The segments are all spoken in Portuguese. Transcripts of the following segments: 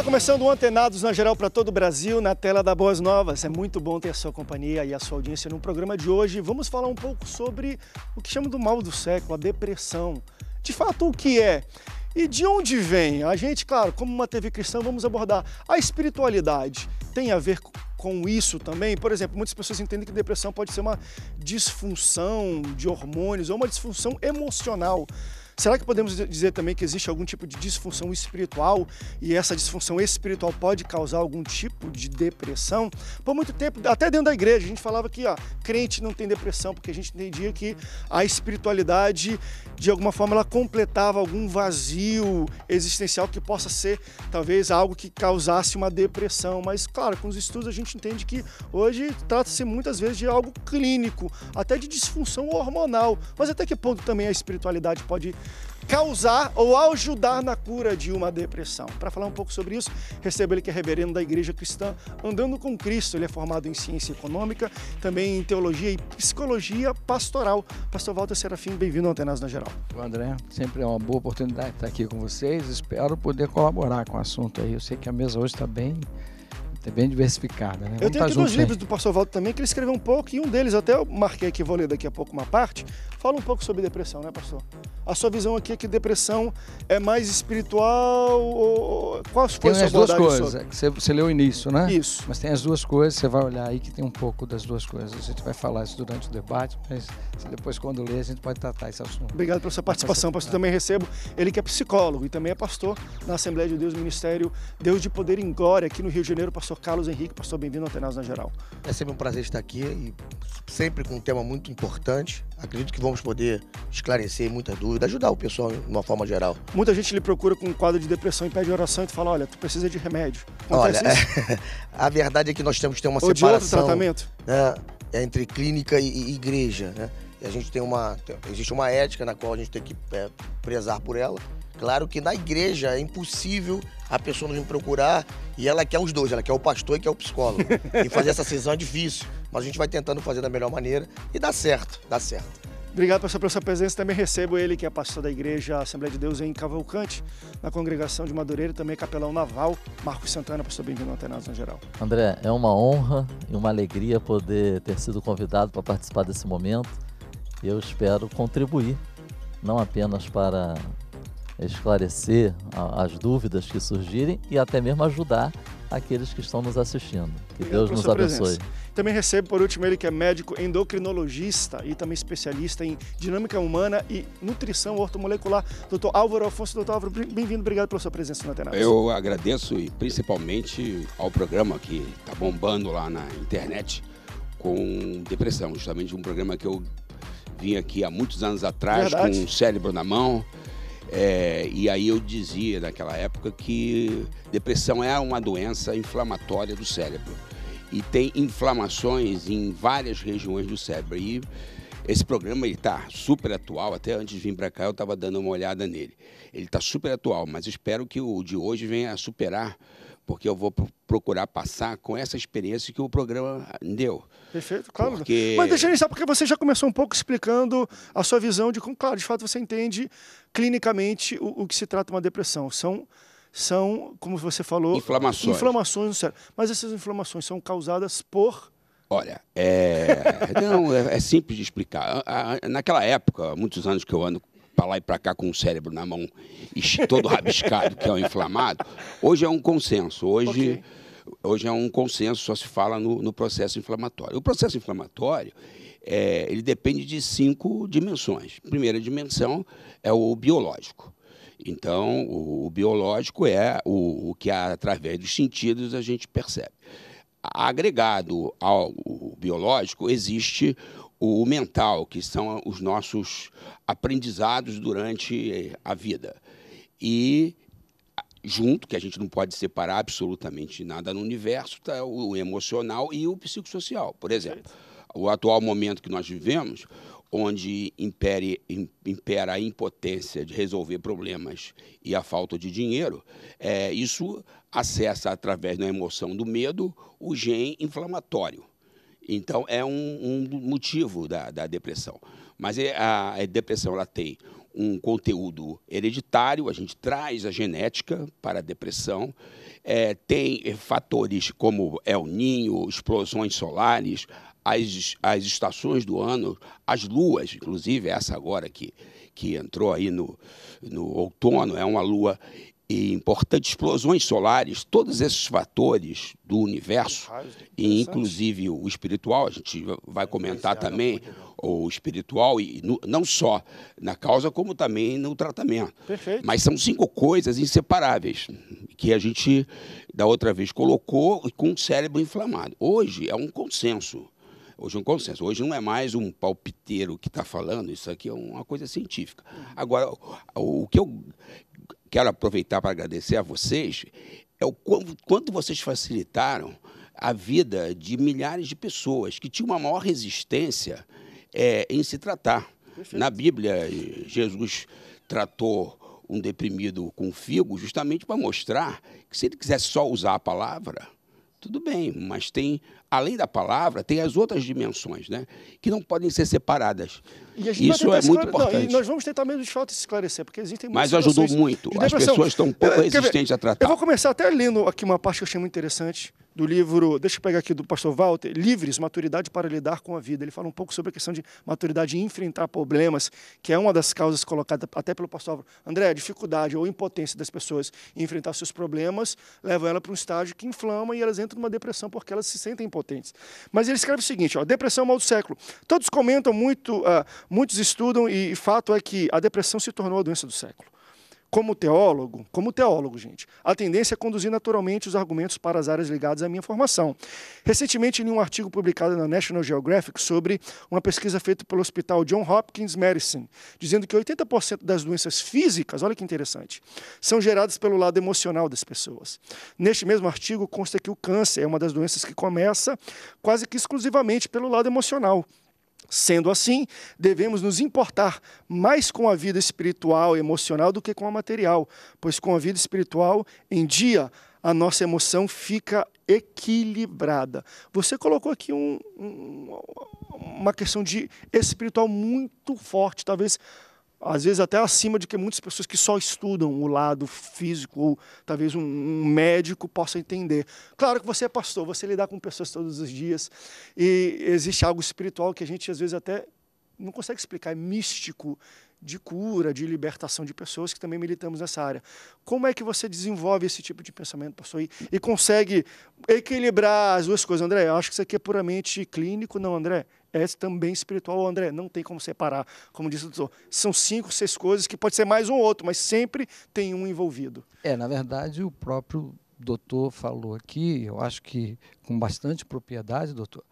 Está começando o Antenados na geral para todo o Brasil, na tela da Boas Novas. É muito bom ter a sua companhia e a sua audiência no programa de hoje. Vamos falar um pouco sobre o que chama do mal do século, a depressão. De fato, o que é? E de onde vem? A gente, claro, como uma TV cristã, vamos abordar a espiritualidade. Tem a ver com isso também? Por exemplo, muitas pessoas entendem que depressão pode ser uma disfunção de hormônios ou uma disfunção emocional. Será que podemos dizer também que existe algum tipo de disfunção espiritual e essa disfunção espiritual pode causar algum tipo de depressão? Por muito tempo, até dentro da igreja, a gente falava que ó, crente não tem depressão, porque a gente entendia que a espiritualidade, de alguma forma, ela completava algum vazio existencial que possa ser talvez algo que causasse uma depressão. Mas, claro, com os estudos a gente entende que hoje trata-se muitas vezes de algo clínico, até de disfunção hormonal. Mas até que ponto também a espiritualidade pode causar ou ajudar na cura de uma depressão. Para falar um pouco sobre isso, recebo ele que é reverendo da Igreja Cristã Andando com Cristo. Ele é formado em Ciência Econômica, também em Teologia e Psicologia Pastoral. Pastor Walter Serafim, bem-vindo ao Antenas na Geral. André, sempre é uma boa oportunidade estar aqui com vocês. Espero poder colaborar com o assunto aí. Eu sei que a mesa hoje está bem é bem diversificada, né? Vamos eu tenho tá aqui dois livros do Pastor Valdo também, que ele escreveu um pouco, e um deles, até eu marquei que vou ler daqui a pouco uma parte, fala um pouco sobre depressão, né, pastor? A sua visão aqui é que depressão é mais espiritual ou... Quais foram as duas coisas, é você, você leu o início, né? Isso. Mas tem as duas coisas, você vai olhar aí que tem um pouco das duas coisas. A gente vai falar isso durante o debate, mas depois quando ler a gente pode tratar esse assunto. Obrigado pela sua participação, pastor. Também recebo ele que é psicólogo e também é pastor na Assembleia de Deus Ministério Deus de Poder em Glória aqui no Rio de Janeiro, pastor pastor Carlos Henrique. Pastor, bem-vindo ao Atenas na Geral. É sempre um prazer estar aqui e sempre com um tema muito importante. Acredito que vamos poder esclarecer muita dúvida, ajudar o pessoal de uma forma geral. Muita gente lhe procura com um quadro de depressão e pede oração e tu fala, olha, tu precisa de remédio. olha, é, a verdade é que nós temos que ter uma Ou separação. De outro tratamento. Né, é entre clínica e, e igreja, né? a gente tem uma existe uma ética na qual a gente tem que é, prezar por ela Claro que na igreja é impossível a pessoa não me procurar e ela quer os dois, ela quer o pastor e quer o psicólogo. e fazer essa cisão é difícil, mas a gente vai tentando fazer da melhor maneira e dá certo, dá certo. Obrigado, pastor, pela sua presença. Também recebo ele, que é pastor da Igreja Assembleia de Deus em Cavalcante, na congregação de Madureira, também capelão naval, Marcos Santana. Pastor, bem-vindo ao Antenados na Geral. André, é uma honra e uma alegria poder ter sido convidado para participar desse momento. Eu espero contribuir, não apenas para esclarecer as dúvidas que surgirem e até mesmo ajudar aqueles que estão nos assistindo. Que Obrigado Deus nos abençoe. Presença. Também recebo por último ele que é médico endocrinologista e também especialista em dinâmica humana e nutrição ortomolecular, doutor Álvaro Afonso. Doutor Álvaro, bem-vindo. Obrigado pela sua presença no Atenas. Eu agradeço e principalmente ao programa que está bombando lá na internet com depressão, justamente um programa que eu vim aqui há muitos anos atrás Verdade. com o cérebro na mão é, e aí eu dizia naquela época que depressão é uma doença inflamatória do cérebro e tem inflamações em várias regiões do cérebro. E esse programa está super atual, até antes de vir para cá eu estava dando uma olhada nele. Ele está super atual, mas espero que o de hoje venha a superar porque eu vou procurar passar com essa experiência que o programa deu. Perfeito, claro. Porque... Mas deixa eu iniciar, porque você já começou um pouco explicando a sua visão de como, claro, de fato você entende clinicamente o, o que se trata uma depressão. São são, como você falou, inflamações. Inflamações no cérebro. Mas essas inflamações são causadas por. Olha, é. não, é, é simples de explicar. Naquela época, muitos anos que eu ando para lá e para cá com o cérebro na mão e todo rabiscado, que é o um inflamado, hoje é um consenso. Hoje, okay. hoje é um consenso, só se fala no, no processo inflamatório. O processo inflamatório é, ele depende de cinco dimensões. Primeira dimensão é o biológico. Então, o, o biológico é o, o que, através dos sentidos, a gente percebe. Agregado ao biológico, existe o mental, que são os nossos, aprendizados durante eh, a vida. E junto, que a gente não pode separar absolutamente nada no universo, está o emocional e o psicossocial. Por exemplo, o atual momento que nós vivemos, onde impere, impera a impotência de resolver problemas e a falta de dinheiro, é, isso acessa através da emoção do medo o gene inflamatório. Então, é um, um motivo da, da depressão. Mas é, a depressão ela tem um conteúdo hereditário, a gente traz a genética para a depressão, é, tem é, fatores como o Ninho, explosões solares, as, as estações do ano, as luas, inclusive essa agora que, que entrou aí no, no outono, é uma lua e importantes explosões solares, todos esses fatores do universo, né? e inclusive o espiritual, a gente vai comentar também né? o espiritual, e no, não só na causa, como também no tratamento. Perfeito. Mas são cinco coisas inseparáveis que a gente, da outra vez, colocou com o cérebro inflamado. Hoje é um consenso. Hoje é um consenso. Hoje não é mais um palpiteiro que está falando, isso aqui é uma coisa científica. Agora, o que eu quero aproveitar para agradecer a vocês é o quanto vocês facilitaram a vida de milhares de pessoas que tinham uma maior resistência é, em se tratar. Perfeito. Na Bíblia, Jesus tratou um deprimido com figo justamente para mostrar que se ele quisesse só usar a palavra, tudo bem, mas tem além da palavra, tem as outras dimensões, né? Que não podem ser separadas. Isso é muito importante. Não, nós vamos tentar mesmo, de fato, esclarecer, porque existem muitas Mas ajudou muito. As pessoas estão um pouco resistentes a tratar. Eu vou começar até lendo aqui uma parte que eu achei muito interessante do livro, deixa eu pegar aqui do pastor Walter, Livres, Maturidade para Lidar com a Vida. Ele fala um pouco sobre a questão de maturidade e enfrentar problemas, que é uma das causas colocadas até pelo pastor André, a dificuldade ou impotência das pessoas em enfrentar seus problemas leva ela para um estágio que inflama e elas entram numa depressão porque elas se sentem impotentes potentes. Mas ele escreve o seguinte: ó, depressão é o mal do século. Todos comentam muito, uh, muitos estudam, e, e fato é que a depressão se tornou a doença do século. Como teólogo, como teólogo, gente, a tendência é conduzir naturalmente os argumentos para as áreas ligadas à minha formação. Recentemente, li um artigo publicado na National Geographic sobre uma pesquisa feita pelo Hospital John Hopkins Medicine, dizendo que 80% das doenças físicas, olha que interessante, são geradas pelo lado emocional das pessoas. Neste mesmo artigo consta que o câncer é uma das doenças que começa quase que exclusivamente pelo lado emocional. Sendo assim, devemos nos importar mais com a vida espiritual e emocional do que com a material, pois com a vida espiritual, em dia, a nossa emoção fica equilibrada. Você colocou aqui um, um, uma questão de espiritual muito forte, talvez às vezes até acima de que muitas pessoas que só estudam o lado físico, ou talvez um, um, médico possa entender. Claro que você é pastor, você lidar com pessoas todos os dias, e existe algo espiritual que a gente às vezes até não consegue explicar, é místico, de cura, de libertação de pessoas que também militamos nessa área. Como é que você desenvolve esse tipo de pensamento, pastor, e, e consegue equilibrar as duas coisas? André, eu acho que isso aqui é puramente clínico, não, André? é também espiritual, André. Não tem como separar, como disse o doutor. São cinco, seis coisas que pode ser mais um ou outro, mas sempre tem um envolvido. É, na verdade, o próprio doutor falou aqui, eu acho que com bastante propriedade, doutor,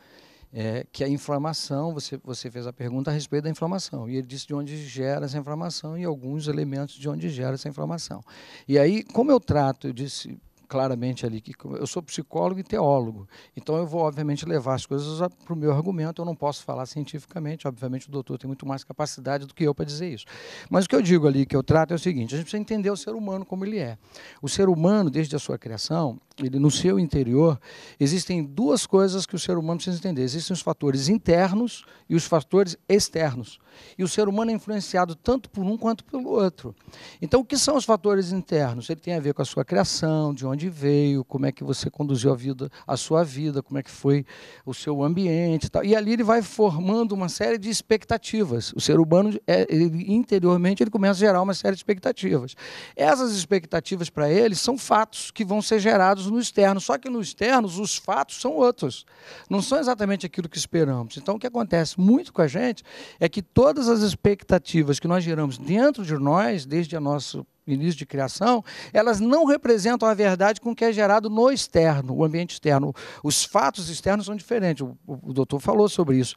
é, que a inflamação, você, você fez a pergunta a respeito da inflamação, e ele disse de onde gera essa inflamação e alguns elementos de onde gera essa inflamação. E aí, como eu trato, eu disse claramente ali que eu sou psicólogo e teólogo. Então eu vou, obviamente, levar as coisas para o meu argumento. Eu não posso falar cientificamente. Obviamente, o doutor tem muito mais capacidade do que eu para dizer isso. Mas o que eu digo ali, que eu trato, é o seguinte: a gente precisa entender o ser humano como ele é. O ser humano, desde a sua criação, ele, no seu interior, existem duas coisas que o ser humano precisa entender: existem os fatores internos e os fatores externos. E o ser humano é influenciado tanto por um quanto pelo outro. Então, o que são os fatores internos? Ele tem a ver com a sua criação, de onde onde veio, como é que você conduziu a vida, a sua vida, como é que foi o seu ambiente, e, tal. e ali ele vai formando uma série de expectativas. O ser humano é, ele, interiormente ele começa a gerar uma série de expectativas. Essas expectativas para ele são fatos que vão ser gerados no externo, só que no externo os fatos são outros, não são exatamente aquilo que esperamos. Então o que acontece muito com a gente é que todas as expectativas que nós geramos dentro de nós, desde a nossa início de criação, elas não representam a verdade com que é gerado no externo, o ambiente externo. Os fatos externos são diferentes, o, o, o doutor falou sobre isso.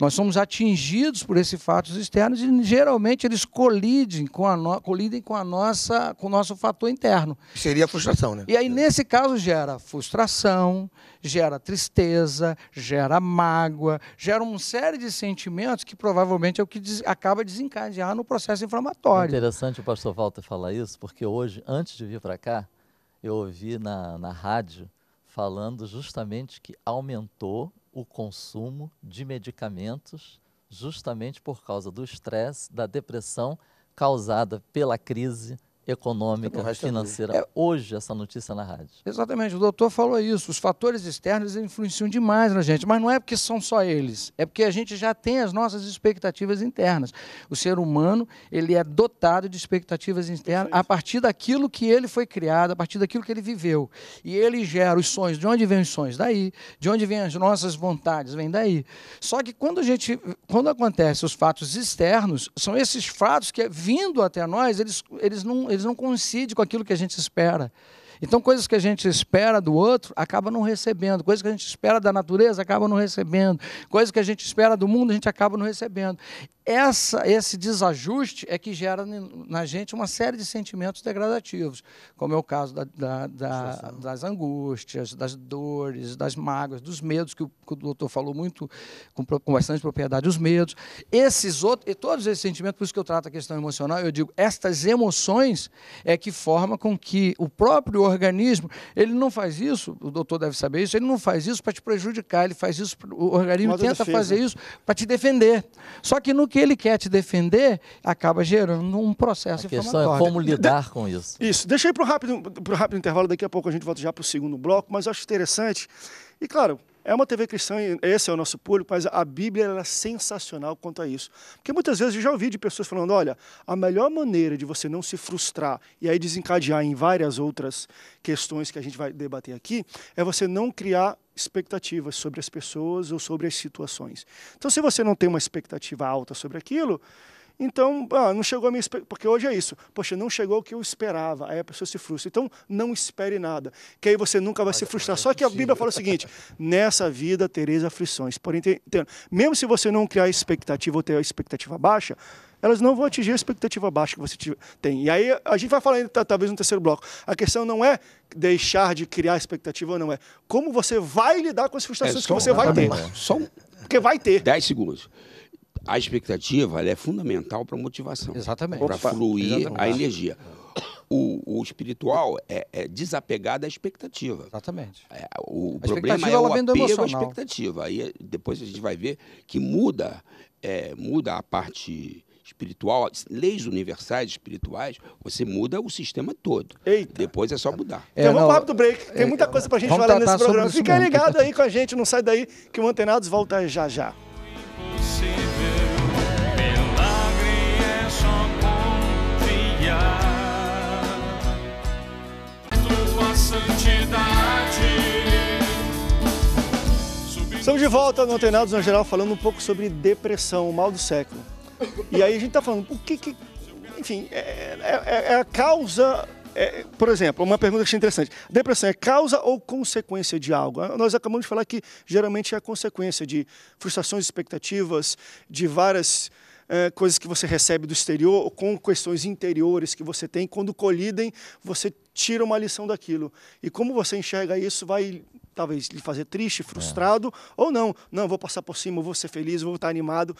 Nós somos atingidos por esses fatos externos e geralmente eles colidem com a, no, colidem com a nossa, com o nosso fator interno. Seria a frustração, né? E aí, nesse caso, gera frustração, gera tristeza, gera mágoa, gera uma série de sentimentos que provavelmente é o que des acaba desencadear no processo inflamatório. É interessante o pastor Walter falar isso, porque hoje, antes de vir para cá, eu ouvi na, na rádio falando justamente que aumentou o consumo de medicamentos justamente por causa do estresse, da depressão causada pela crise, econômica, financeira. É... Hoje, essa notícia é na rádio. Exatamente, o doutor falou isso. Os fatores externos influenciam demais na gente, mas não é porque são só eles, é porque a gente já tem as nossas expectativas internas. O ser humano, ele é dotado de expectativas internas a partir daquilo que ele foi criado, a partir daquilo que ele viveu. E ele gera os sonhos. De onde vem os sonhos? Daí. De onde vêm as nossas vontades? Vem daí. Só que quando a gente, quando acontece os fatos externos, são esses fatos que, vindo até nós, eles, eles não eles não coincidem com aquilo que a gente espera. Então, coisas que a gente espera do outro acaba não recebendo, coisas que a gente espera da natureza acaba não recebendo, coisas que a gente espera do mundo a gente acaba não recebendo essa, esse desajuste é que gera na gente uma série de sentimentos degradativos, como é o caso da, da, da, das angústias, das dores, das mágoas, dos medos, que o, que o doutor falou muito com, com bastante propriedade, os medos. Esses outros, e todos esses sentimentos, por isso que eu trato a questão emocional, eu digo, estas emoções é que forma com que o próprio organismo, ele não faz isso, o doutor deve saber isso, ele não faz isso para te prejudicar, ele faz isso, o organismo Modo tenta fazer isso para te defender. Só que no porque ele quer te defender, acaba gerando um processo A questão é como lidar de, com isso. Isso. Deixa para o rápido, rápido intervalo, daqui a pouco a gente volta já para o segundo bloco, mas eu acho interessante. E claro, é uma TV cristã, esse é o nosso público, mas a Bíblia é sensacional quanto a isso. Porque muitas vezes eu já ouvi de pessoas falando: olha, a melhor maneira de você não se frustrar e aí desencadear em várias outras questões que a gente vai debater aqui é você não criar expectativas sobre as pessoas ou sobre as situações. Então, se você não tem uma expectativa alta sobre aquilo, então, ah, não chegou a minha porque hoje é isso. Poxa, não chegou o que eu esperava. Aí a pessoa se frustra. Então, não espere nada, que aí você nunca vai mas, se frustrar. É Só que a Bíblia fala o seguinte: nessa vida tereis aflições. Porém, mesmo se você não criar expectativa ou ter a expectativa baixa, elas não vão atingir a expectativa baixa que você tem. E aí a gente vai falar ainda, talvez no terceiro bloco. A questão não é deixar de criar expectativa ou não é como você vai lidar com as frustrações é, que você vai ter. Lá. Né? Só um... Porque vai ter. 10 segundos a expectativa é fundamental para a motivação. Exatamente. Para fluir Exatamente. a energia. O, o espiritual é, é desapegado da expectativa. Exatamente. É, o a problema é o apego à expectativa. Aí depois a gente vai ver que muda, é, muda a parte espiritual, leis universais espirituais, você muda o sistema todo. Eita. Depois é só mudar. É, então vamos para o do break. Tem é, muita coisa para a gente falar nesse programa. Fica ligado aí com a gente, não sai daí que o Antenados volta já já. Estamos de volta no Antenados na Geral falando um pouco sobre depressão, o mal do século. E aí a gente está falando, o que que... Enfim, é, é, é a causa... É, por exemplo, uma pergunta que achei interessante. Depressão é causa ou consequência de algo? Nós acabamos de falar que geralmente é a consequência de frustrações, expectativas, de várias é, coisas que você recebe do exterior, ou com questões interiores que você tem, quando colidem, você tira uma lição daquilo. E como você enxerga isso vai talvez lhe fazer triste, é. frustrado, é. ou não, não, vou passar por cima, vou ser feliz, vou estar animado.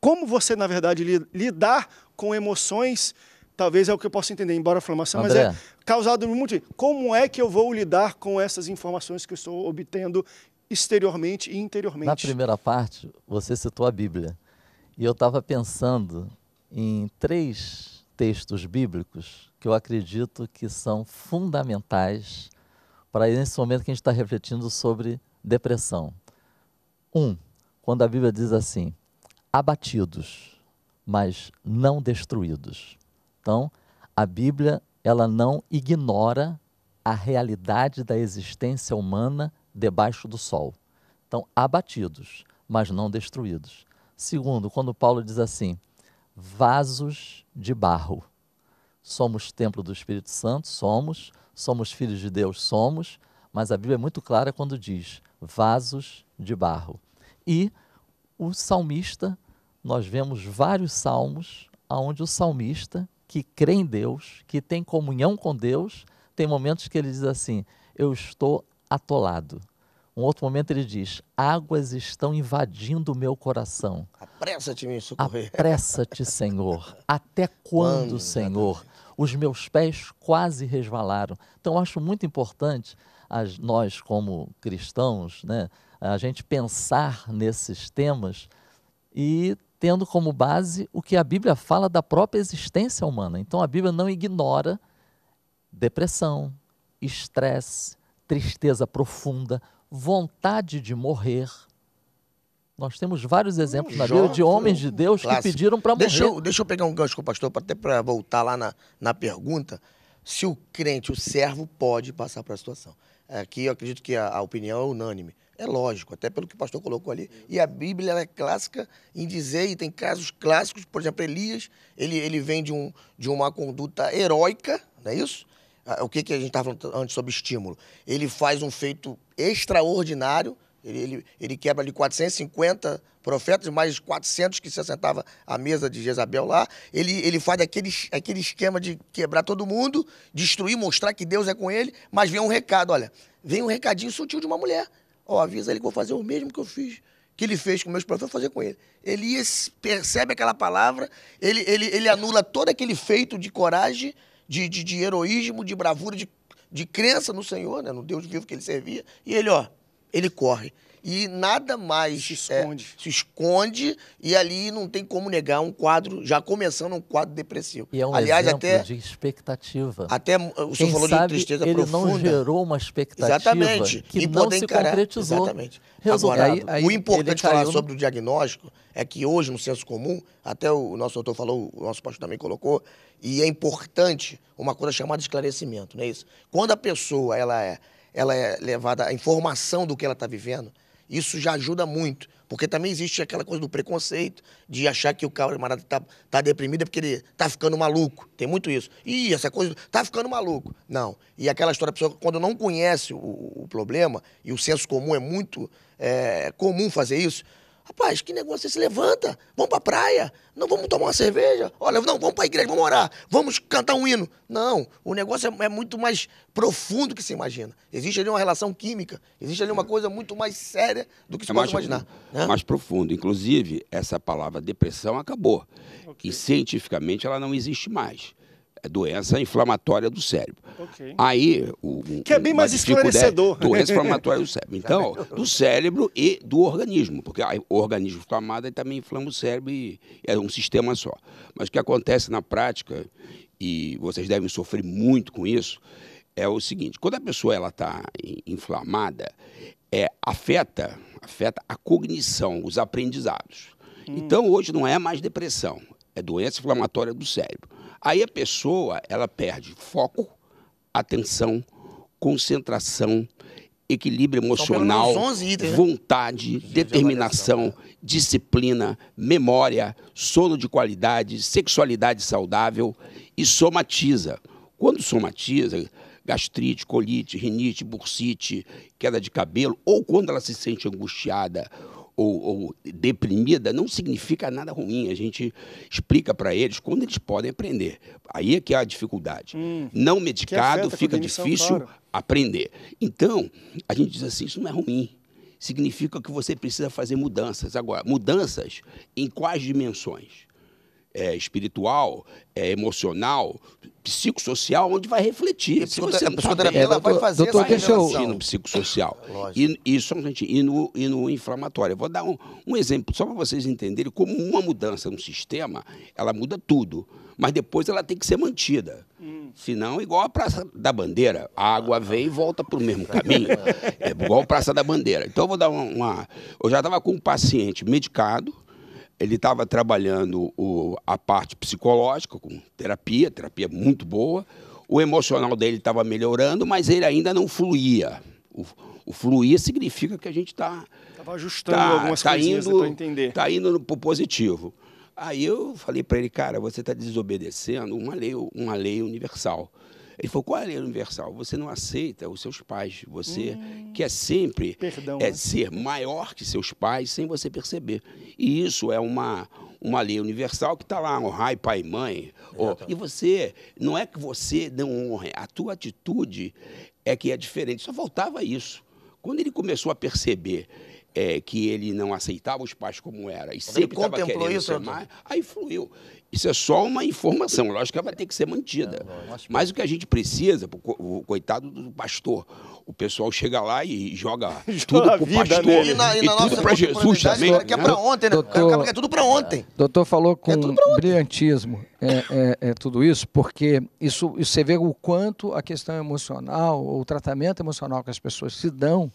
Como você, na verdade, lidar com emoções, talvez é o que eu posso entender, embora a inflamação, André. mas é causado por Como é que eu vou lidar com essas informações que eu estou obtendo exteriormente e interiormente? Na primeira parte, você citou a Bíblia. E eu estava pensando em três textos bíblicos que eu acredito que são fundamentais para esse momento que a gente está refletindo sobre depressão. Um, quando a Bíblia diz assim, abatidos, mas não destruídos. Então, a Bíblia ela não ignora a realidade da existência humana debaixo do sol. Então, abatidos, mas não destruídos. Segundo, quando Paulo diz assim, vasos de barro. Somos templo do Espírito Santo, somos, somos filhos de Deus, somos, mas a Bíblia é muito clara quando diz vasos de barro. E o salmista, nós vemos vários salmos onde o salmista, que crê em Deus, que tem comunhão com Deus, tem momentos que ele diz assim: Eu estou atolado. Um outro momento ele diz: Águas estão invadindo o meu coração. Apressa-te, me socorrer. Apressa-te, Senhor. Até quando, quando Senhor? os meus pés quase resvalaram. Então, acho muito importante as, nós, como cristãos, né, a gente pensar nesses temas e tendo como base o que a Bíblia fala da própria existência humana. Então, a Bíblia não ignora depressão, estresse, tristeza profunda, vontade de morrer, nós temos vários exemplos na Bíblia hum, de homens de Deus que pediram para morrer. Deixa eu, deixa eu pegar um gancho com o pastor, até para voltar lá na, na pergunta, se o crente, o servo, pode passar para a situação. Aqui é, eu acredito que a, a, opinião é unânime. É lógico, até pelo que o pastor colocou ali. E a Bíblia é clássica em dizer, e tem casos clássicos, por exemplo, Elias, ele, ele vem de, um, de uma conduta heróica, não é isso? Ah, o que, que a gente estava falando antes sobre estímulo? Ele faz um feito extraordinário, ele, ele, ele quebra ali 450 profetas, mais 400 que se assentava à mesa de Jezabel lá. Ele, ele faz aquele, aquele esquema de quebrar todo mundo, destruir, mostrar que Deus é com ele, mas vem um recado, olha, vem um recadinho sutil de uma mulher. Ó, avisa ele que vou fazer o mesmo que eu fiz que ele fez com meus profetas, fazer com ele. ele percebe aquela palavra, ele, ele, ele anula todo aquele feito de coragem, de, de, de heroísmo, de bravura, de, de crença no Senhor, né, no Deus vivo que ele servia, e ele, ó, ele corre. E nada mais se é, esconde. É, se esconde e ali não tem como negar um quadro, já começando um quadro depressivo. E é um Aliás, exemplo até, de expectativa. Até o senhor falou sabe, de tristeza ele profunda. Ele não gerou uma expectativa Exatamente. que e não se encarar. concretizou. Exatamente. Resultado. Agora, aí, aí o importante falar no... sobre o diagnóstico é que hoje, no senso comum, até o nosso doutor falou, o nosso pastor também colocou, e é importante uma coisa chamada esclarecimento, não é isso? Quando a pessoa ela é ela é levada a informação do que ela está vivendo, isso já ajuda muito. Porque também existe aquela coisa do preconceito, de achar que o camarada está tá deprimido é porque ele está ficando maluco. Tem muito isso. Ih, essa coisa, está ficando maluco. Não. E aquela história, a pessoa, quando não conhece o, o problema, e o senso comum é muito é, comum fazer isso, Rapaz, que negócio é esse? Levanta, vamos pra praia, não vamos tomar uma cerveja, olha, não, vamos pra igreja, vamos orar, vamos cantar um hino. Não, o negócio é, é muito mais profundo do que se imagina. Existe ali uma relação química, existe ali uma coisa muito mais séria do que se é pode mais, imaginar. Né? Mais profundo. Inclusive, essa palavra depressão acabou. Okay. E cientificamente ela não existe mais. É doença inflamatória do cérebro. Okay. Aí, o, que é bem mais esclarecedor. Doença inflamatória do cérebro. Tá então, do cérebro e do organismo, porque o organismo inflamado também inflama o cérebro e é um sistema só. Mas o que acontece na prática, e vocês devem sofrer muito com isso, é o seguinte: quando a pessoa ela está inflamada, é, afeta, afeta a cognição, os aprendizados. Hum. Então hoje não é mais depressão, é doença inflamatória do cérebro. Aí a pessoa, ela perde foco, atenção, concentração, equilíbrio emocional, itens, né? vontade, né? determinação, é. disciplina, memória, sono de qualidade, sexualidade saudável e somatiza. Quando somatiza, gastrite, colite, rinite, bursite, queda de cabelo, ou quando ela se sente angustiada ou, ou deprimida não significa nada ruim. A gente explica para eles quando eles podem aprender. Aí é que há a dificuldade. Hum, não medicado fica difícil claro. aprender. Então, a gente diz assim, isso não é ruim. Significa que você precisa fazer mudanças. Agora, mudanças em quais dimensões? é, espiritual, é, emocional, psicossocial, onde vai refletir. Psico você a tá psicoterapia tá ela vai fazer doutor, essa doutor, no psicossocial. E, e, só, gente, e, no, e no inflamatório. Eu vou dar um, um exemplo, só para vocês entenderem como uma mudança no sistema, ela muda tudo. Mas depois ela tem que ser mantida. Hum. Senão, igual a Praça da Bandeira. A água vem e volta para o mesmo caminho. é igual a Praça da Bandeira. Então, eu vou dar uma. uma... Eu já estava com um paciente medicado, ele estava trabalhando o, a parte psicológica, com terapia, terapia muito boa. O emocional dele estava melhorando, mas ele ainda não fluía. O, o fluir significa que a gente está. Estava ajustando tá, algumas tá coisinhas indo, entender. Está indo para o positivo. Aí eu falei para ele, cara, você está desobedecendo uma lei, uma lei universal. Ele falou: qual é a lei universal? Você não aceita os seus pais. Você hum, quer é sempre perdão, é, né? ser maior que seus pais sem você perceber. E isso é uma, uma lei universal que está lá, honrar pai e mãe. e você, não é que você não honre, a tua atitude é que é diferente. Só faltava isso. Quando ele começou a perceber é, que ele não aceitava os pais como era. E sempre é contemplou é isso? É mais, aí fluiu. Isso é só uma informação, lógico que vai ter que ser mantida. É, Mas o que a gente precisa, o coitado do pastor, o pessoal chega lá e joga tudo para pastor. E, na, e, na e tudo para Jesus também. Né? Que é para ontem, né? Doutor, é tudo para ontem. Doutor falou com é brilhantismo é, é, tudo isso, porque isso, isso você vê o quanto a questão emocional, o tratamento emocional que as pessoas se dão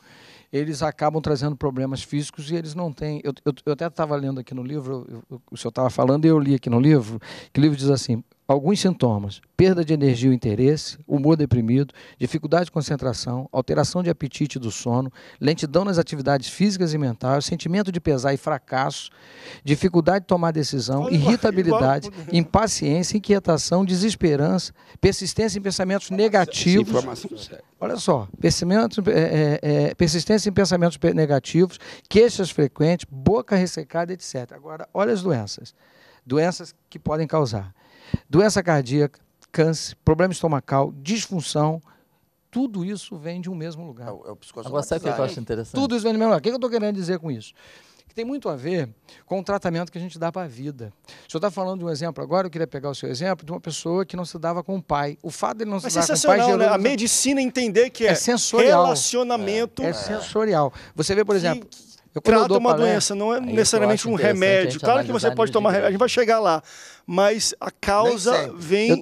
eles acabam trazendo problemas físicos e eles não têm. Eu, eu, eu até estava lendo aqui no livro, eu, o senhor estava falando e eu li aqui no livro, que o livro diz assim: alguns sintomas: perda de energia e interesse, humor deprimido, dificuldade de concentração, alteração de apetite e do sono, lentidão nas atividades físicas e mentais, sentimento de pesar e fracasso, dificuldade de tomar decisão, Olha, irritabilidade, igual... impaciência, inquietação, desesperança, persistência em pensamentos negativos. É olha só, é, é, é, persistência em pensamentos negativos, queixas frequentes, boca ressecada, etc. Agora, olha as doenças. Doenças que podem causar Doença cardíaca, câncer, problema estomacal, disfunção, tudo isso vem de um mesmo lugar. É o, é o Agora, sabe o que eu acho interessante? Tudo isso vem do mesmo lugar. O que eu estou querendo dizer com isso? Que tem muito a ver com o tratamento que a gente dá para a vida. O senhor está falando de um exemplo agora, eu queria pegar o seu exemplo, de uma pessoa que não se dava com o pai. O fato de ele não se dar com o pai... Gerou... Né? A medicina entender que é, é sensorial. relacionamento... É, é sensorial. Você vê, por exemplo... Que, eu, trata uma palestra, doença, não é necessariamente um remédio. Claro que você pode tomar remédio, a gente vai chegar lá. Mas a causa vem. Eu,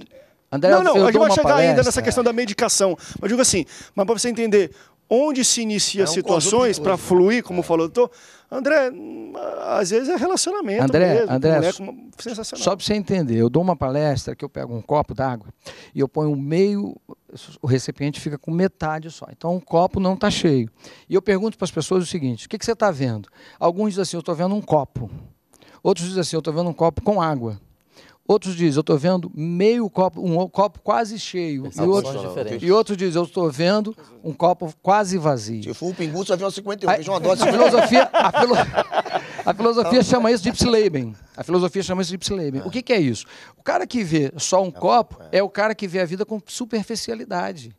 André, não, não, a gente vai chegar palestra, ainda nessa questão da medicação. Mas digo assim, mas para você entender, onde se inicia é um situações para fluir, como é. falou o doutor. André, às vezes é relacionamento. André, mesmo, André, é sensacional. só para você entender, eu dou uma palestra que eu pego um copo d'água e eu ponho meio, o recipiente fica com metade só. Então o copo não está cheio. E eu pergunto para as pessoas o seguinte: o que, que você está vendo? Alguns dizem assim, eu estou vendo um copo. Outros dizem assim, eu estou vendo um copo com água. Outros dizem, eu estou vendo meio copo, um copo quase cheio. E outros, e outros dizem, eu estou vendo um copo quase vazio. Tipo, Se for um pingu, você vai ver uma 51, a, uma dose. A filosofia, a, filo, tá. a filosofia chama isso de Ipsileben. A filosofia chama isso de Ipsileben. O que, que, é isso? O cara que vê só um é, copo é. é o cara que vê a vida com superficialidade.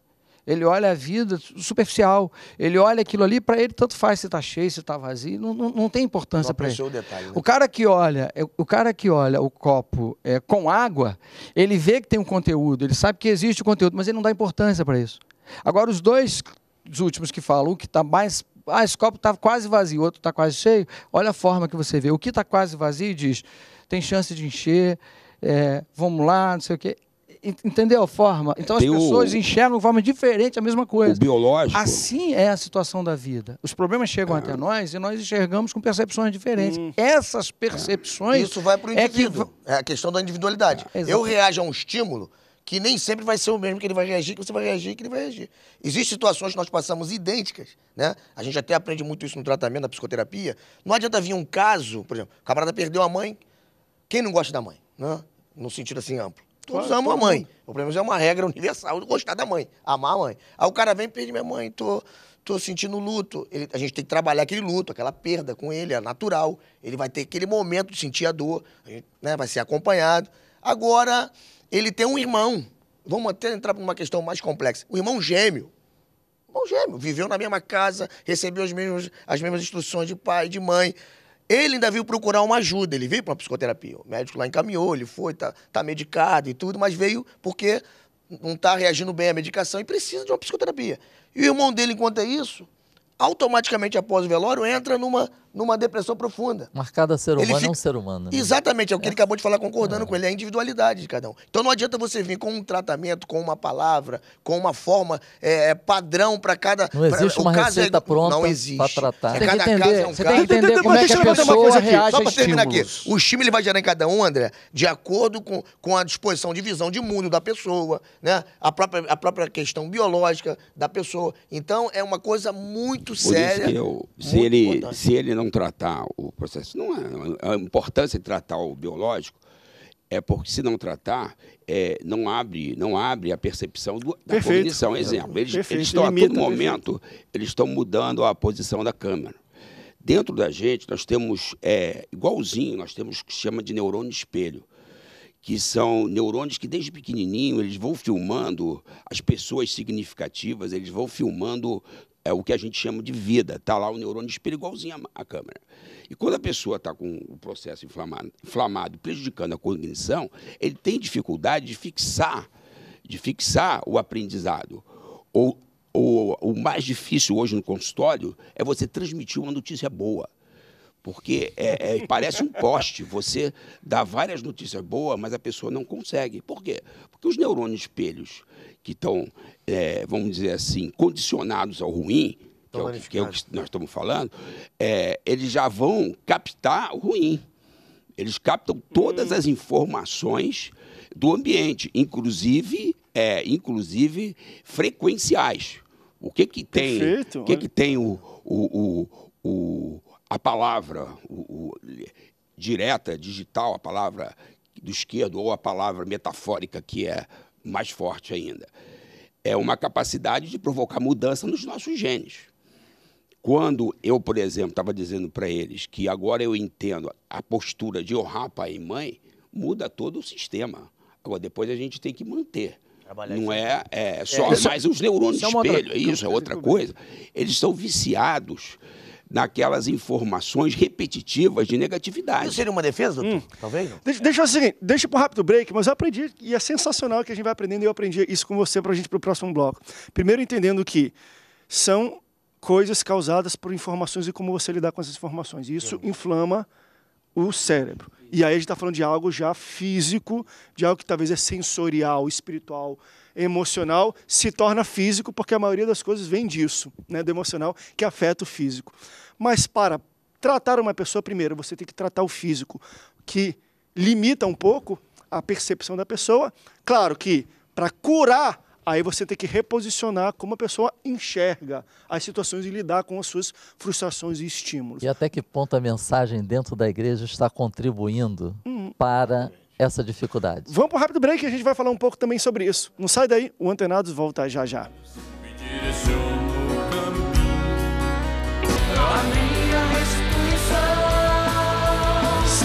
Ele olha a vida superficial. Ele olha aquilo ali, para ele tanto faz se está cheio, se está vazio. Não, não, não, tem importância para ele. O, detalhe, né? o cara que olha, é, o cara que olha o copo é, com água, ele vê que tem um conteúdo, ele sabe que existe o conteúdo, mas ele não dá importância para isso. Agora, os dois os últimos que falam, o que está mais. Ah, esse copo está quase vazio, o outro está quase cheio. Olha a forma que você vê. O que está quase vazio diz: tem chance de encher, é, vamos lá, não sei o quê. Entendeu a forma? Então as pessoas o... enxergam de forma diferente a mesma coisa. O biológico. Assim é a situação da vida. Os problemas chegam é. até ah. nós e nós enxergamos com percepções diferentes. Hum. Essas percepções. É. Isso vai para o indivíduo. É, que... é, a questão da individualidade. É, Eu reajo a um estímulo que nem sempre vai ser o mesmo que ele vai reagir, que você vai reagir, que ele vai reagir. Existem situações que nós passamos idênticas, né? A gente até aprende muito isso no tratamento, na psicoterapia. Não adianta vir um caso, por exemplo, o camarada perdeu a mãe. Quem não gosta da mãe? Né? No sentido assim amplo. Todos claro, amam a mãe. Mundo. O problema é uma regra universal, gostar da mãe, amar a mãe. Aí o cara vem e perde minha mãe, tô, tô sentindo luto. Ele, a gente tem que trabalhar aquele luto, aquela perda com ele, é natural. Ele vai ter aquele momento de sentir a dor, a gente, né, vai ser acompanhado. Agora, ele tem um irmão. Vamos até entrar numa questão mais complexa. O irmão gêmeo. O irmão gêmeo viveu na mesma casa, recebeu as mesmas, as mesmas instruções de pai, de mãe. Ele ainda veio procurar uma ajuda, ele veio para uma psicoterapia. O médico lá encaminhou, ele foi, tá, tá medicado e tudo, mas veio porque não está reagindo bem à medicação e precisa de uma psicoterapia. E o irmão dele, enquanto é isso, automaticamente após o velório, entra numa numa depressão profunda. Marcada ser humano fica... é um ser humano. Né? Exatamente, é o que é. ele acabou de falar, concordando é. com ele, é a individualidade de cada um. Então não adianta você vir com um tratamento, com uma palavra, com uma forma é, é padrão para cada. Não existe é pra... uma receita é... pronta para tratar. Você cada tem que entender, caso é um você caso. Tem que entender como é que a pessoa reage Só para terminar aqui. O estímulo ele vai gerar em cada um, André, de acordo com, com a disposição de visão de mundo da pessoa, né? a, própria, a própria questão biológica da pessoa. Então é uma coisa muito Por séria. Isso que eu, se, ele, se ele não tratar o processo, é, não é, a importância de tratar o biológico é porque se não tratar, é, não abre, não abre a percepção do, da perfeito. cognição. É, Exemplo, eles, perfeito, eles estão limita, a todo momento, perfeito. eles estão mudando a posição da câmera. Dentro da gente, nós temos, é, igualzinho, nós temos o que chama de neurônio espelho, que são neurônios que desde pequenininho eles vão filmando as pessoas significativas, eles vão filmando é o que a gente chama de vida. Está lá o neurônio espelho igualzinho à, à câmera. E quando a pessoa está com o processo inflamado, inflamado, prejudicando a cognição, ele tem dificuldade de fixar, de fixar o aprendizado. Ou, ou o mais difícil hoje no consultório é você transmitir uma notícia boa. Porque é, é, parece um poste. Você dá várias notícias boas, mas a pessoa não consegue. Por quê? Porque os neurônios espelhos, que estão, é, vamos dizer assim, condicionados ao ruim, que é, o, que é, o, que nós estamos falando, é, eles já vão captar o ruim. Eles captam todas hum. as informações do ambiente, inclusive, é, inclusive frequenciais. O que que tem? Perfeito. O que que tem o, o, o, o a palavra o, o, direta, digital, a palavra do esquerdo, ou a palavra metafórica, que é mais forte ainda. É uma capacidade de provocar mudança nos nossos genes. Quando eu, por exemplo, estava dizendo para eles que agora eu entendo a postura de honrar pai e mãe, muda todo o sistema. Agora, depois a gente tem que manter. Trabalhar não é, é, é, só é, mais os neurônios de é espelho, é isso é outra coisa. Eles são viciados naquelas informações repetitivas de negatividade. Isso seria uma defesa, doutor? Hum. Talvez não. Deixa, deixa eu assim, deixa para um rápido break, mas eu aprendi, e é sensacional que a gente vai aprendendo, e eu aprendi isso com você para a gente para o próximo bloco. Primeiro entendendo que são coisas causadas por informações e como você lidar com essas informações. Isso é. inflama o cérebro. E aí a gente está falando de algo já físico, de algo que talvez é sensorial, espiritual, emocional, se torna físico, porque a maioria das coisas vem disso, né, do emocional, que afeta o físico. Mas para tratar uma pessoa, primeiro, você tem que tratar o físico, que limita um pouco a percepção da pessoa. Claro que para curar Aí você tem que reposicionar como a pessoa enxerga as situações e lidar com as suas frustrações e estímulos. E até que ponto a mensagem dentro da igreja está contribuindo hum. para essa dificuldade? Vamos para o um rápido break e a gente vai falar um pouco também sobre isso. Não sai daí, o Antenados volta já já. Me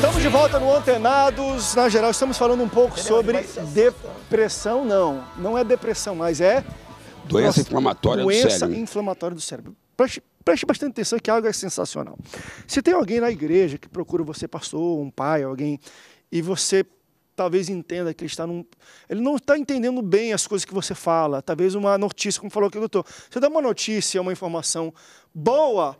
Estamos de volta no Antenados. Na geral, estamos falando um pouco é sobre depressão. Não, não é depressão, mas é doença nosso, inflamatória doença do cérebro. inflamatória do cérebro. Preste, preste bastante atenção que algo é sensacional. Se tem alguém na igreja que procura você, pastor, um pai, alguém, e você talvez entenda que ele está num. Ele não está entendendo bem as coisas que você fala. Talvez uma notícia, como falou aqui o doutor. Você dá uma notícia, uma informação boa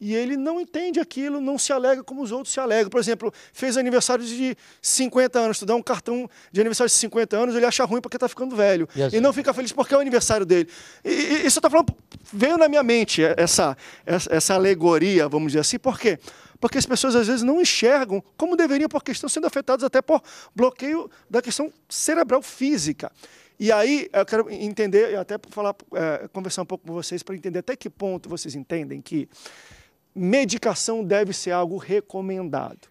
e ele não entende aquilo, não se alega como os outros se alegram. Por exemplo, fez aniversário de 50 anos, tu dá um cartão de aniversário de 50 anos, ele acha ruim porque está ficando velho. Yes. E não fica feliz porque é o aniversário dele. E, e isso eu tô falando, veio na minha mente é, essa, essa, essa alegoria, vamos dizer assim, por quê? Porque as pessoas às vezes não enxergam como deveriam, porque estão sendo afetadas até por bloqueio da questão cerebral física. E aí eu quero entender, até falar, é, conversar um pouco com vocês para entender até que ponto vocês entendem que medicação deve ser algo recomendado.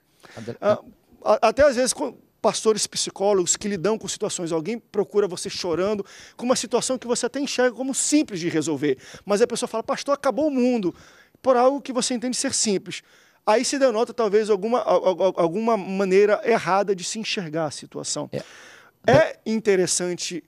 ah, até às vezes pastores psicólogos que lidam com situações. Alguém procura você chorando com uma situação que você até enxerga como simples de resolver. Mas a pessoa fala, pastor, acabou o mundo, por algo que você entende ser simples. Aí se denota talvez alguma, alguma maneira errada de se enxergar a situação. É, é interessante,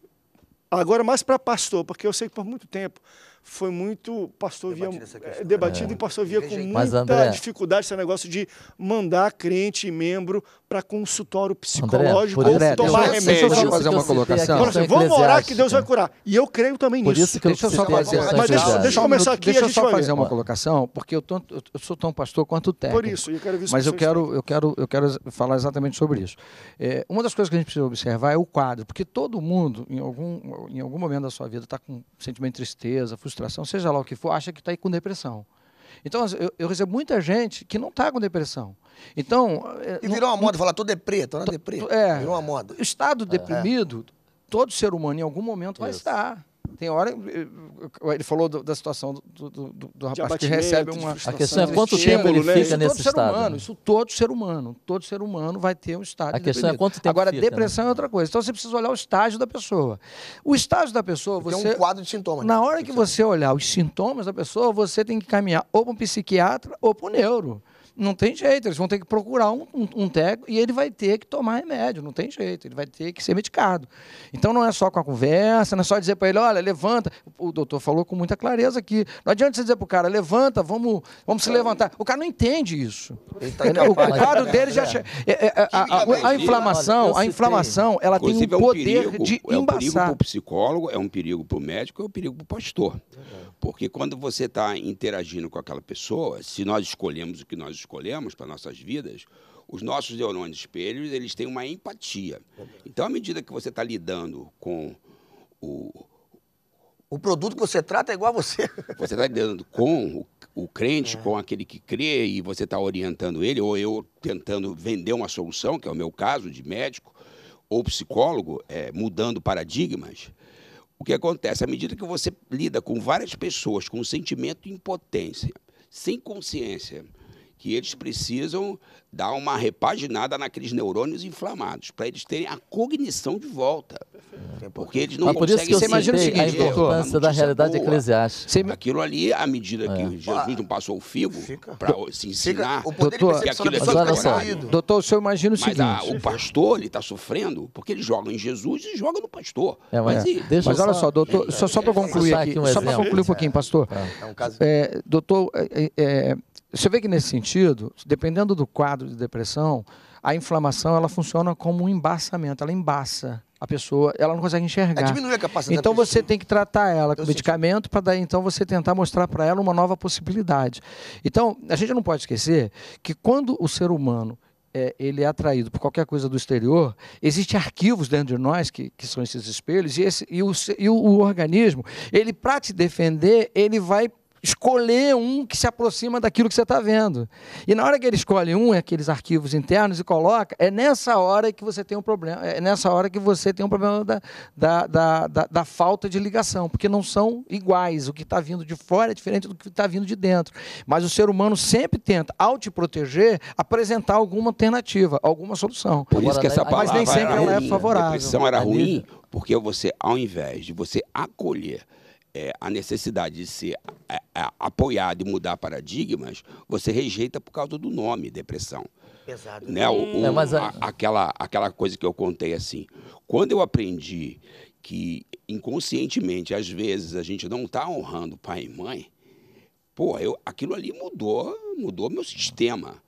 agora mais para pastor, porque eu sei que por muito tempo foi muito. Pastor debatido via. Debatido é. Né? e é. pastor via com muita André... dificuldade esse negócio de mandar crente e membro para consultório psicológico André, ou tomar remédio. Deixa eu fazer uma colocação. Assim, vamos orar que Deus vai curar. E eu creio também por nisso. Isso que eu deixa eu só fazer. Mas deixa, deixa eu começar aqui. Deixa eu só fazer uma colocação, porque eu, tô, eu sou tão pastor quanto técnico. Por isso, eu quero ver Mas eu quero, eu, quero, eu quero falar exatamente sobre isso. É, uma das coisas que a gente precisa observar é o quadro, porque todo mundo, em algum, em algum momento da sua vida, está com sentimento de tristeza, frustração frustração, seja lá o que for, acha que está aí com depressão. Então, eu, eu, recebo muita gente que não está com depressão. Então. Eh, e virou não, uma moda, falar, estou deprê, tô na deprê. É, virou uma moda. Estado é. deprimido, todo ser humano em algum momento Isso. vai estar. Tem hora. Eh, eh, ele falou do, da situação do, do, do rapaz que recebe uma. A questão é quanto tempo ele né? fica isso nesse é estado. Humano, né? Isso todo ser humano. Todo ser humano vai ter um estado. A questão é quanto tempo Agora, fica, né? depressão né? é outra coisa. Então você precisa olhar o estágio da pessoa. O estágio da pessoa. É você, tem um quadro de sintomas. Na hora né? que você olhar os sintomas da pessoa, você tem que caminhar ou para um psiquiatra ou para um neuro não tem jeito, eles vão ter que procurar um, um, um técnico e ele vai ter que tomar remédio, não tem jeito, ele vai ter que ser medicado. Então não é só com a conversa, não é só dizer para ele, olha, levanta. O doutor falou com muita clareza aqui. Não adianta você dizer para o cara, levanta, vamos, vamos se levantar. O cara não entende isso. Tá o, quadro dele já. É, é, é, a, inflamação, a inflamação, ela tem um poder de embaçar. É um perigo para o psicólogo, é um perigo para o médico, é um perigo para o pastor. Porque quando você está interagindo com aquela pessoa, se nós escolhemos o que nós escolhemos, escolhemos para nossas vidas, os nossos neurônios espelhos, eles têm uma empatia. Então, à medida que você está lidando com o... O produto que você trata é igual a você. Você está lidando com o, o crente, é. com aquele que crê, e você está orientando ele, ou eu tentando vender uma solução, que é o meu caso de médico, ou psicólogo, é, mudando paradigmas. O que acontece? À medida que você lida com várias pessoas com sentimento de impotência, sem consciência, que eles precisam dar uma repaginada naqueles neurônios inflamados, para eles terem a cognição de volta. É porque eles não Mas por conseguem... Isso que eu você imagina o seguinte, a importância da é realidade eclesiástica. Aquilo ali, à medida que é. Jesus não passou o figo para se ensinar... Fica. O poder doutor, de aquilo é Doutor, o senhor imagina o Mas seguinte... A, ah, o pastor, ele está sofrendo porque ele joga em Jesus e joga no pastor. É, mas, e, mas olha só, doutor, só, só para concluir aqui, um só para concluir um pouquinho, pastor. É, é um caso... É, doutor, é, você vê que nesse sentido, dependendo do quadro de depressão, a inflamação ela funciona como um embaçamento, ela embaça a pessoa, ela não consegue enxergar. É, diminui a capacidade. Então você tem que tratar ela com Eu então, medicamento para daí então você tentar mostrar para ela uma nova possibilidade. Então a gente não pode esquecer que quando o ser humano é, ele é atraído por qualquer coisa do exterior, existem arquivos dentro de nós que, que são esses espelhos e, esse, e, o, e o, o organismo ele para te defender ele vai escolher um que se aproxima daquilo que você está vendo. E na hora que ele escolhe um, é aqueles arquivos internos e coloca, é nessa hora que você tem um problema, é nessa hora que você tem um problema da, da, da, da, da falta de ligação, porque não são iguais. O que está vindo de fora é diferente do que está vindo de dentro. Mas o ser humano sempre tenta, ao te proteger, apresentar alguma alternativa, alguma solução. Por isso que essa palavra Mas nem sempre ela é favorável. A era ruim, porque você, ao invés de você acolher é, a necessidade de ser é, é, apoiado e mudar paradigmas, você rejeita por causa do nome depressão. Pesado. Né? O, o, Não, mas... a, aquela, aquela coisa que eu contei assim. Quando eu aprendi que inconscientemente, às vezes, a gente não está honrando pai e mãe, pô, eu, aquilo ali mudou, mudou meu sistema.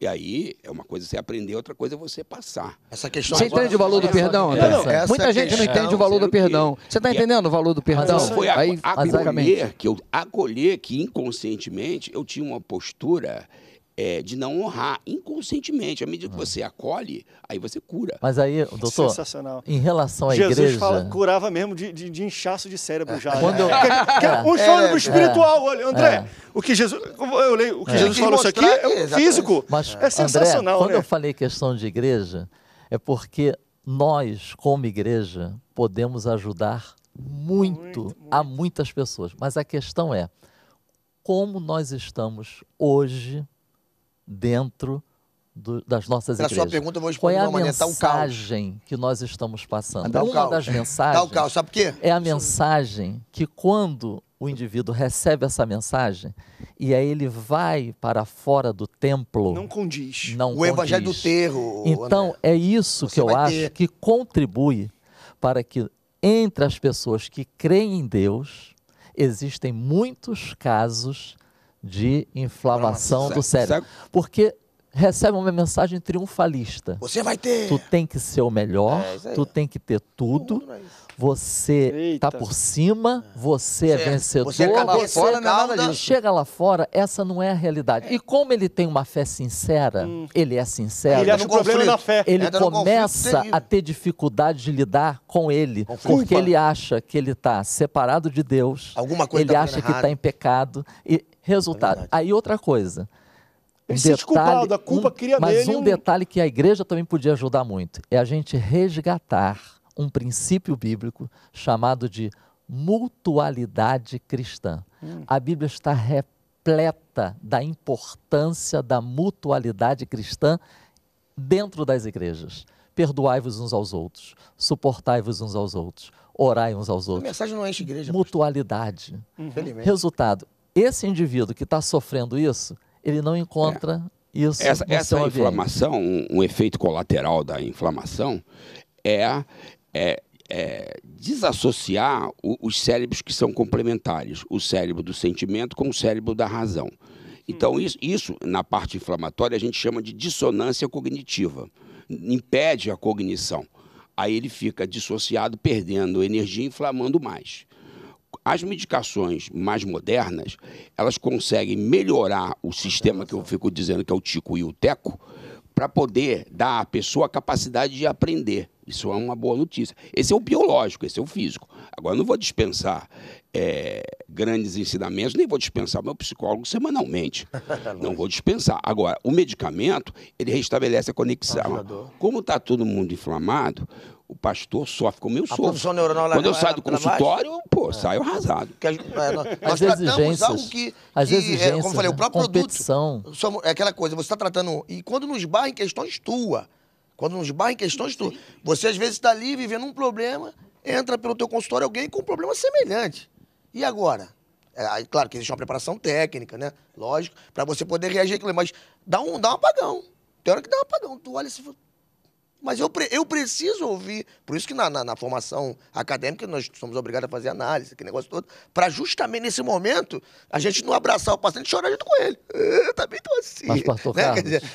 E aí é uma coisa você aprender, outra coisa é você passar. Essa questão Você agora, entende o valor do é perdão, André? Muita gente não entende o valor do perdão. Você está entendendo é, o valor do perdão? Foi a, aí, acolher, que eu acolher que inconscientemente eu tinha uma postura é, de não honrar inconscientemente. À medida que hum. você acolhe, aí você cura. Mas aí, doutor, Sensacional. em relação à Jesus igreja... Jesus fala, curava mesmo de, de, de, inchaço de cérebro é. já. Né? Quando eu... que, que é, um choro é, espiritual. Olha, André, é. o que Jesus... Eu leio, o que é. Jesus falou isso aqui é físico. Mas, é sensacional, André, quando né? eu falei questão de igreja, é porque nós, como igreja, podemos ajudar muito, muito, muito, a muitas pessoas. Mas a questão é como nós estamos hoje dentro do, das nossas Na igrejas. Na sua pergunta, eu vou responder Qual é a tá mensagem que nós estamos passando? Dá tá Uma das tá mensagens. o caos, sabe por quê? É a mensagem que quando o indivíduo recebe essa mensagem e aí ele vai para fora do templo. Não condiz. Não o condiz. evangelho do terro. Então, André, é isso que eu acho ter... que contribui para que entre as pessoas que creem em Deus existem muitos casos de inflamação do cérebro. Porque recebe uma mensagem triunfalista. Você vai ter. Tu tem que ser o melhor, é, tu tem que ter tudo. É você Eita. tá por cima, você, é, é- vencedor. Você, é você fora, não, não, chega lá fora, essa não é a realidade. É. E como ele tem uma fé sincera, hum. ele é sincero. Ele acha o problema na fé. Ele começa a ter dificuldade de lidar com ele, conflito. porque ele acha que ele está separado de Deus. Alguma coisa ele tá acha que está em pecado. E resultado. Aí outra coisa se desculpa, a culpa um, cria mas Mas um detalhe que a igreja também podia ajudar muito é a gente resgatar um princípio bíblico chamado de mutualidade cristã. Hum. A Bíblia está repleta da importância da mutualidade cristã dentro das igrejas. Perdoai-vos uns aos outros, suportai-vos uns aos outros, orai uns aos outros. A mensagem não enche igreja. Mutualidade. Uhum. Resultado: esse indivíduo que está sofrendo isso, ele não encontra é. isso. Essa, essa inflamação, um, um, efeito colateral da inflamação é, é, é desassociar o, os cérebros que são complementares, o cérebro do sentimento com o cérebro da razão. Então, uhum. isso, isso, na parte inflamatória, a gente chama de dissonância cognitiva. Impede a cognição. Aí ele fica dissociado, perdendo energia, inflamando mais. As medicações mais modernas, elas conseguem melhorar o sistema que eu fico dizendo que é o tico e o teco, para poder dar à pessoa a capacidade de aprender. Isso é uma boa notícia. Esse é o biológico, esse é o físico. Agora, não vou dispensar é, grandes ensinamentos, nem vou dispensar meu psicólogo semanalmente. É não vou dispensar. Agora, o medicamento, ele restabelece a conexão. Como está todo mundo inflamado, o pastor sofre como eu sou. Quando eu saio do consultório, pô, é. saio arrasado. Que a, é, nós, as nós exigências, algo que, as que, exigências, é, como eu falei, o né? próprio competição. produto. Somos, é aquela coisa, você está tratando. E quando nos barra em questões tua, quando nos barra em questões tuas você às vezes está ali vivendo um problema, entra pelo teu consultório alguém com um problema semelhante. E agora? É, claro que existe uma preparação técnica, né? Lógico, para você poder reagir aquilo, mas dá um, dá um apagão. Tem hora que dá um apagão. Tu olha e fala, mas eu, eu preciso ouvir. Por isso que na, na, na formação acadêmica nós somos obrigados a fazer análise, aquele negócio todo, para justamente nesse momento a gente não abraçar o paciente e chorar junto com ele. Eu também tô assim. Mas, pastor né? Carlos. Dizer...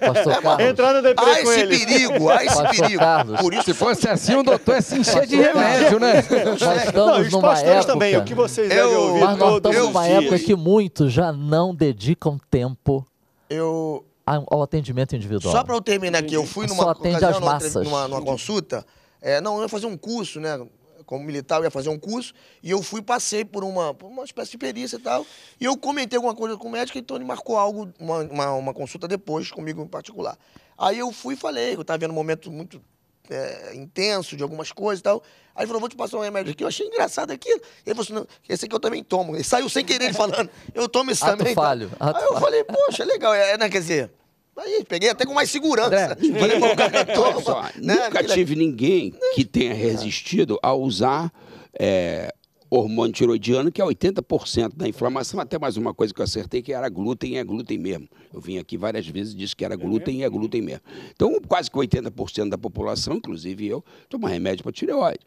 pastor é, Carlos. Entrando depois há esse ele. perigo, há esse pastor perigo. Carlos. Por isso, Se fosse assim, o doutor é se encher de remédio, né? Nós estamos não, os numa época... também, o que vocês eu, devem ouvir mas nós estamos numa época que muitos já não dedicam tempo eu ao atendimento individual. Só para eu terminar aqui, eu fui numa, Só atende ocasião, as massas. numa, numa consulta, é, não, eu ia fazer um curso, né? Como militar, eu ia fazer um curso, e eu fui, passei por uma, por uma espécie de perícia e tal, e eu comentei alguma coisa com o médico, então ele marcou algo, uma, uma, uma consulta depois, comigo em particular. Aí eu fui e falei, eu estava vendo um momento muito é, intenso de algumas coisas e tal. Aí ele falou, vou te passar um remédio aqui. Eu achei engraçado aqui. Ele falou assim, não, esse aqui eu também tomo. Ele saiu sem querer falando, eu tomo esse ato também. Falho, Aí eu falho. falei, poxa, é legal. É, né, quer dizer, Aí, peguei até com mais segurança. André, Falei, cara, toma, só, né? Nunca tive ninguém que tenha resistido a usar é, hormônio tiroidiano, que é 80% da inflamação. Até mais uma coisa que eu acertei, que era glúten, é glúten mesmo. Eu vim aqui várias vezes e disse que era é glúten, é glúten mesmo. Então, quase que 80% da população, inclusive eu, toma remédio para tireoide.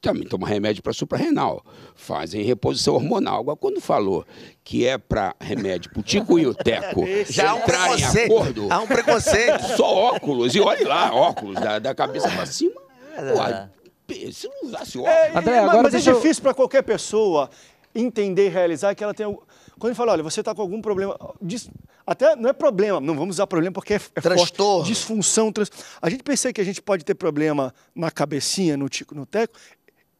Também toma remédio para suprarrenal. Fazem reposição hormonal. Agora, quando falou que é para remédio para o tico e o teco Já é um em acordo... Há um preconceito. Só óculos, e olhe lá, óculos, da, da cabeça para cima... É, Uai, se não usasse é, óculos. É, André, agora mas, mas é difícil eu... para qualquer pessoa entender e realizar que ela tem. Quando ele fala, olha, você está com algum problema. Diz, até não é problema, não vamos usar problema porque é, é Transtorno. disfunção. Trans... A gente pensa que a gente pode ter problema na cabecinha, no tico, no teco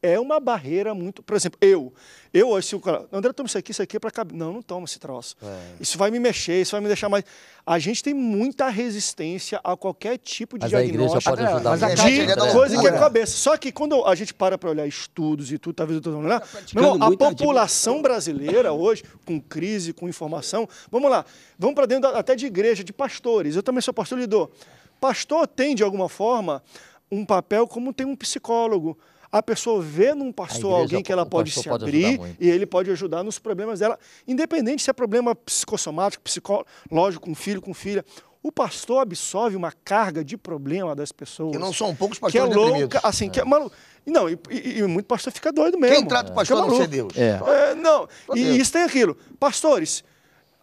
é uma barreira muito. Por exemplo, eu. Eu hoje, se o cara. André, toma isso aqui, isso aqui é para cabeça. Não, não toma esse troço. É. Isso vai me mexer, isso vai me deixar mais. A gente tem muita resistência a qualquer tipo de mas diagnóstico. É, a pode ajudar de, de tá é. coisa que é cabeça. Só que quando a gente para para olhar estudos e tudo, talvez eu estou olhando. Não, né? tá a população brasileira hoje, com crise, com informação. Vamos lá. Vamos para dentro até de igreja, de pastores. Eu também sou pastor lidor. Pastor tem, de alguma forma, um papel como tem um psicólogo a pessoa vê num pastor alguém que ela pode se abrir e ele pode ajudar nos problemas dela, independente se é problema psicossomático, psicológico, com filho, com filha. O pastor absorve uma carga de problema das pessoas. Que não são poucos pastores Que é louca, assim, é. que é, é. maluco. Não, e, e, muito pastor fica doido mesmo. Quem trata o é. pastor é. não ser Deus. É. É, não, e isso tem aquilo. Pastores,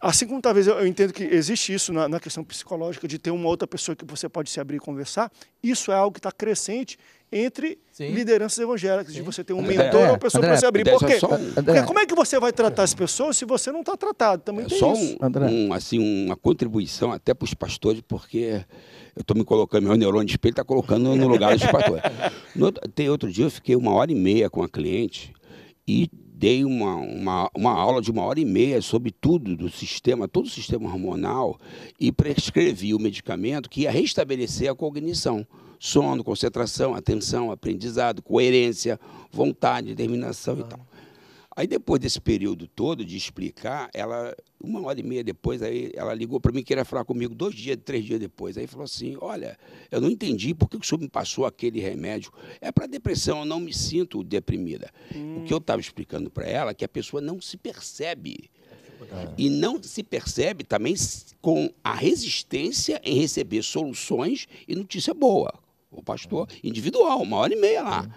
assim como talvez eu, eu entendo que existe isso na, na, questão psicológica de ter uma outra pessoa que você pode se abrir e conversar, isso é algo que está crescente entre Sim. lideranças evangélicas, Sim. de você ter um mentor ou é. uma pessoa para você abrir. Por quê? Porque como é que você vai tratar as pessoas se você não está tratado? Também é tem só isso. Um, um, assim, uma contribuição até para os pastores, porque eu estou me colocando, meu neurônio de espelho está colocando no lugar dos pastores. No, tem outro dia eu fiquei uma hora e meia com a cliente e dei uma, uma, uma, aula de uma hora e meia sobre tudo do sistema, todo o sistema hormonal, e prescrevi o medicamento que ia restabelecer a cognição sono, concentração, atenção, aprendizado, coerência, vontade, determinação e tal. Aí depois desse período todo de explicar, ela uma hora e meia depois aí ela ligou para mim queria falar comigo dois dias, três dias depois. Aí falou assim: "Olha, eu não entendi por que o senhor me passou aquele remédio. É para depressão, eu não me sinto deprimida". Hum. O que eu estava hum. explicando para ela é que a pessoa não se percebe. E não se percebe também com a resistência em receber soluções e notícia boa, o pastor, individual, uma hora e meia lá.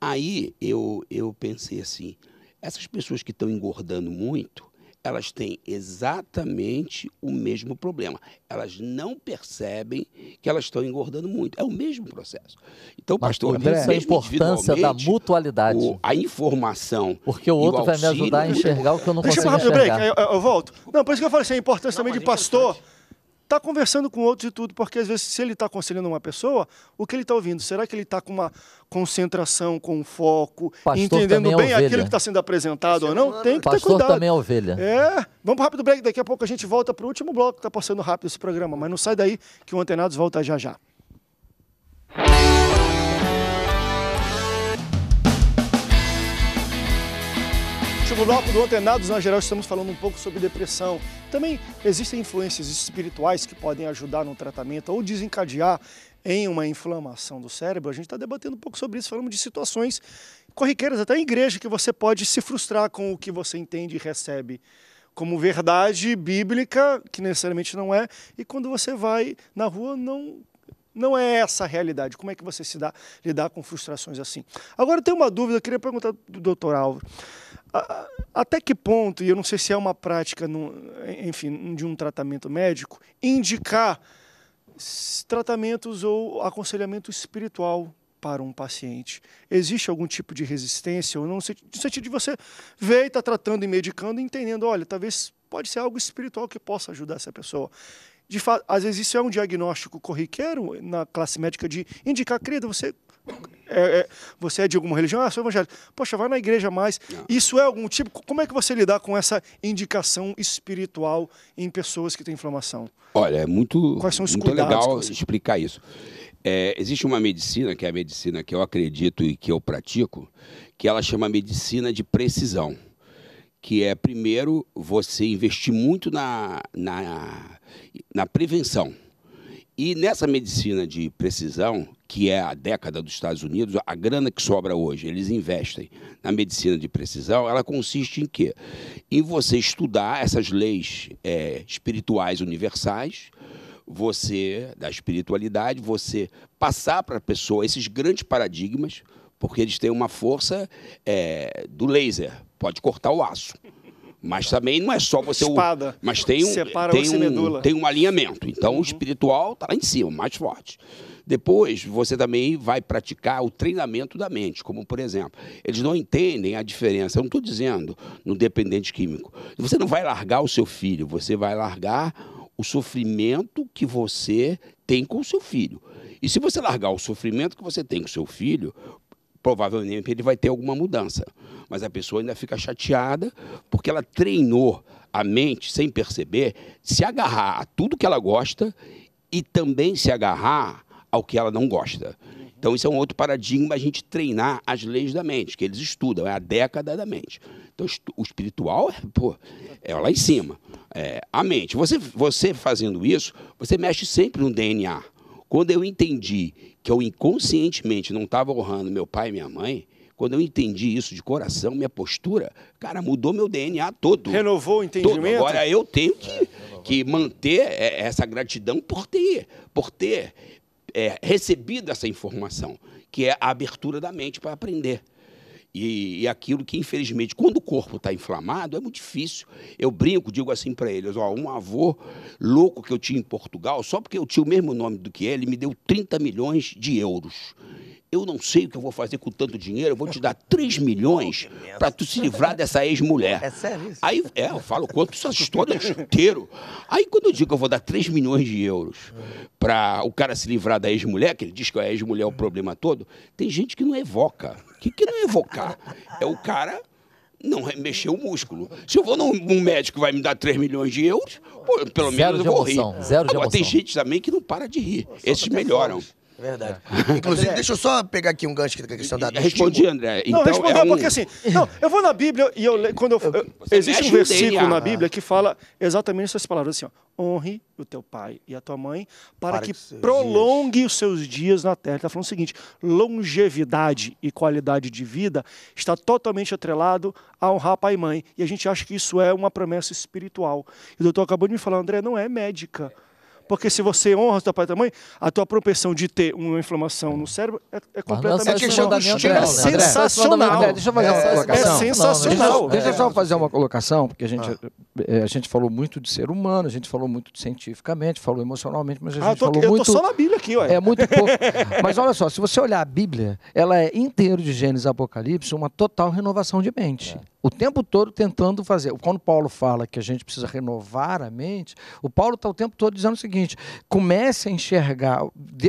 Aí eu, eu pensei assim: essas pessoas que estão engordando muito, elas têm exatamente o mesmo problema. Elas não percebem que elas estão engordando muito. É o mesmo processo. Então, pastor, pastor, André, a importância da mutualidade. O, a informação. Porque o outro o vai me ajudar a enxergar o que eu não consigo enxergar. Eu, eu, eu volto. Não, por isso que eu falei assim, a é importância não, também de é pastor está conversando com outros e tudo, porque às vezes, se ele está aconselhando uma pessoa, o que ele está ouvindo? Será que ele está com uma concentração, com um foco, Pastor entendendo é bem é aquilo que está sendo apresentado ou não? Tem que Pastor ter cuidado. Pastor também é ovelha. É. Vamos para rápido break, daqui a pouco a gente volta para o último bloco, está passando rápido esse programa, mas não sai daí que o Antenados volta já já. Música No bloco do Antenados, na geral, estamos falando um pouco sobre depressão. Também existem influências espirituais que podem ajudar no tratamento ou desencadear em uma inflamação do cérebro. A gente está debatendo um pouco sobre isso, falando de situações corriqueiras, até em igreja, que você pode se frustrar com o que você entende e recebe como verdade bíblica, que necessariamente não é, e quando você vai na rua, não não é essa a realidade. Como é que você se dá lidar com frustrações assim? Agora tem uma dúvida, eu queria perguntar do doutor Alvo até que ponto, e eu não sei se é uma prática, no, enfim, de um tratamento médico, indicar tratamentos ou aconselhamento espiritual para um paciente? Existe algum tipo de resistência ou não? No sentido de você ver e estar tá tratando e medicando, entendendo, olha, talvez pode ser algo espiritual que possa ajudar essa pessoa. De fato, às vezes isso é um diagnóstico corriqueiro na classe médica de indicar, querida, você é, é, você é de alguma religião? Ah, sou evangélico. Poxa, vai na igreja mais. Não. Isso é algum tipo. Como é que você lidar com essa indicação espiritual em pessoas que têm inflamação? Olha, é muito, Quais são os muito legal você... explicar isso. É, existe uma medicina, que é a medicina que eu acredito e que eu pratico, que ela chama medicina de precisão. Que é, primeiro, você investir muito na, na, na prevenção. E nessa medicina de precisão, que é a década dos Estados Unidos, a grana que sobra hoje, eles investem na medicina de precisão, ela consiste em quê? Em você estudar essas leis é, espirituais universais, você, da espiritualidade, você passar para a pessoa esses grandes paradigmas, porque eles têm uma força é, do laser, pode cortar o aço. Mas também não é só você. Espada. O, mas tem um, Separa tem, um, tem um alinhamento. Então uhum. o espiritual está lá em cima, mais forte. Depois, você também vai praticar o treinamento da mente, como por exemplo, eles não entendem a diferença. Eu não estou dizendo no dependente químico. Você não vai largar o seu filho, você vai largar o sofrimento que você tem com o seu filho. E se você largar o sofrimento que você tem com o seu filho, provavelmente ele vai ter alguma mudança. Mas a pessoa ainda fica chateada porque ela treinou a mente, sem perceber, se agarrar a tudo que ela gosta e também se agarrar ao que ela não gosta. Então, isso é um outro paradigma, a gente treinar as leis da mente, que eles estudam, é a década da mente. Então, o espiritual é, pô, é lá em cima. É, a mente. Você, você fazendo isso, você mexe sempre no DNA. Quando eu entendi que eu inconscientemente não estava honrando meu pai e minha mãe, quando eu entendi isso de coração, minha postura, cara, mudou meu DNA todo. Renovou o entendimento? Todo. Agora eu tenho que, que manter é, essa gratidão por ter, por ter é, recebido essa informação, que é a abertura da mente para aprender. E, e, aquilo que, infelizmente, quando o corpo está inflamado, é muito difícil. Eu brinco, digo assim para eles: ó, um avô louco que eu tinha em Portugal, só porque eu tinha o mesmo nome do que ele, me deu 30 milhões de euros eu não sei o que eu vou fazer com tanto dinheiro, eu vou te dar 3 milhões para tu se livrar dessa ex-mulher. É sério isso? Aí, é, eu falo, quanto conto essas histórias inteiro. Aí quando eu digo que eu vou dar 3 milhões de euros para o cara se livrar da ex-mulher, que ele diz que a ex-mulher é o problema todo, tem gente que não evoca. O que, que não é evocar? É o cara não mexer o músculo. Se eu vou num, num médico que vai me dar 3 milhões de euros, pô, pelo Zero menos eu vou emoção. rir. Zero Agora, tem gente também que não para de rir. Pô, Esses melhoram. É verdade. É. Inclusive, André. deixa eu só pegar aqui um gancho que a tá questão da. Respondi, André. Então, é não, respondeu, é um... porque assim. Não, eu vou na Bíblia e eu leio. Quando eu, eu, existe um versículo na né? Bíblia que fala exatamente essas palavras assim: ó, honre o teu pai e a tua mãe para, para que, que prolongue dias. os seus dias na terra. Ele está falando o seguinte: longevidade e qualidade de vida está totalmente atrelado a honrar pai e mãe. E a gente acha que isso é uma promessa espiritual. E o doutor acabou de me falar, André, não é médica. É porque se você honra o seu pai e sua mãe, a tua propensão de ter uma inflamação no cérebro é, é completamente... diferente. é questão da estilo, é sensacional. André, deixa eu fazer é, uma colocação. É sensacional. Deixa, eu só fazer uma é. colocação, porque a gente, ah. É, a gente falou muito de ser humano, a gente falou muito cientificamente, falou emocionalmente, mas a ah, gente ah, tô, falou eu muito... Eu tô só na Bíblia aqui, olha. É muito pouco. mas olha só, se você olhar a Bíblia, ela é inteira de Gênesis Apocalipse, uma total renovação de mente. É o tempo todo tentando fazer. Quando Paulo fala que a gente precisa renovar a mente, o Paulo está o tempo todo dizendo o seguinte: comece a enxergar.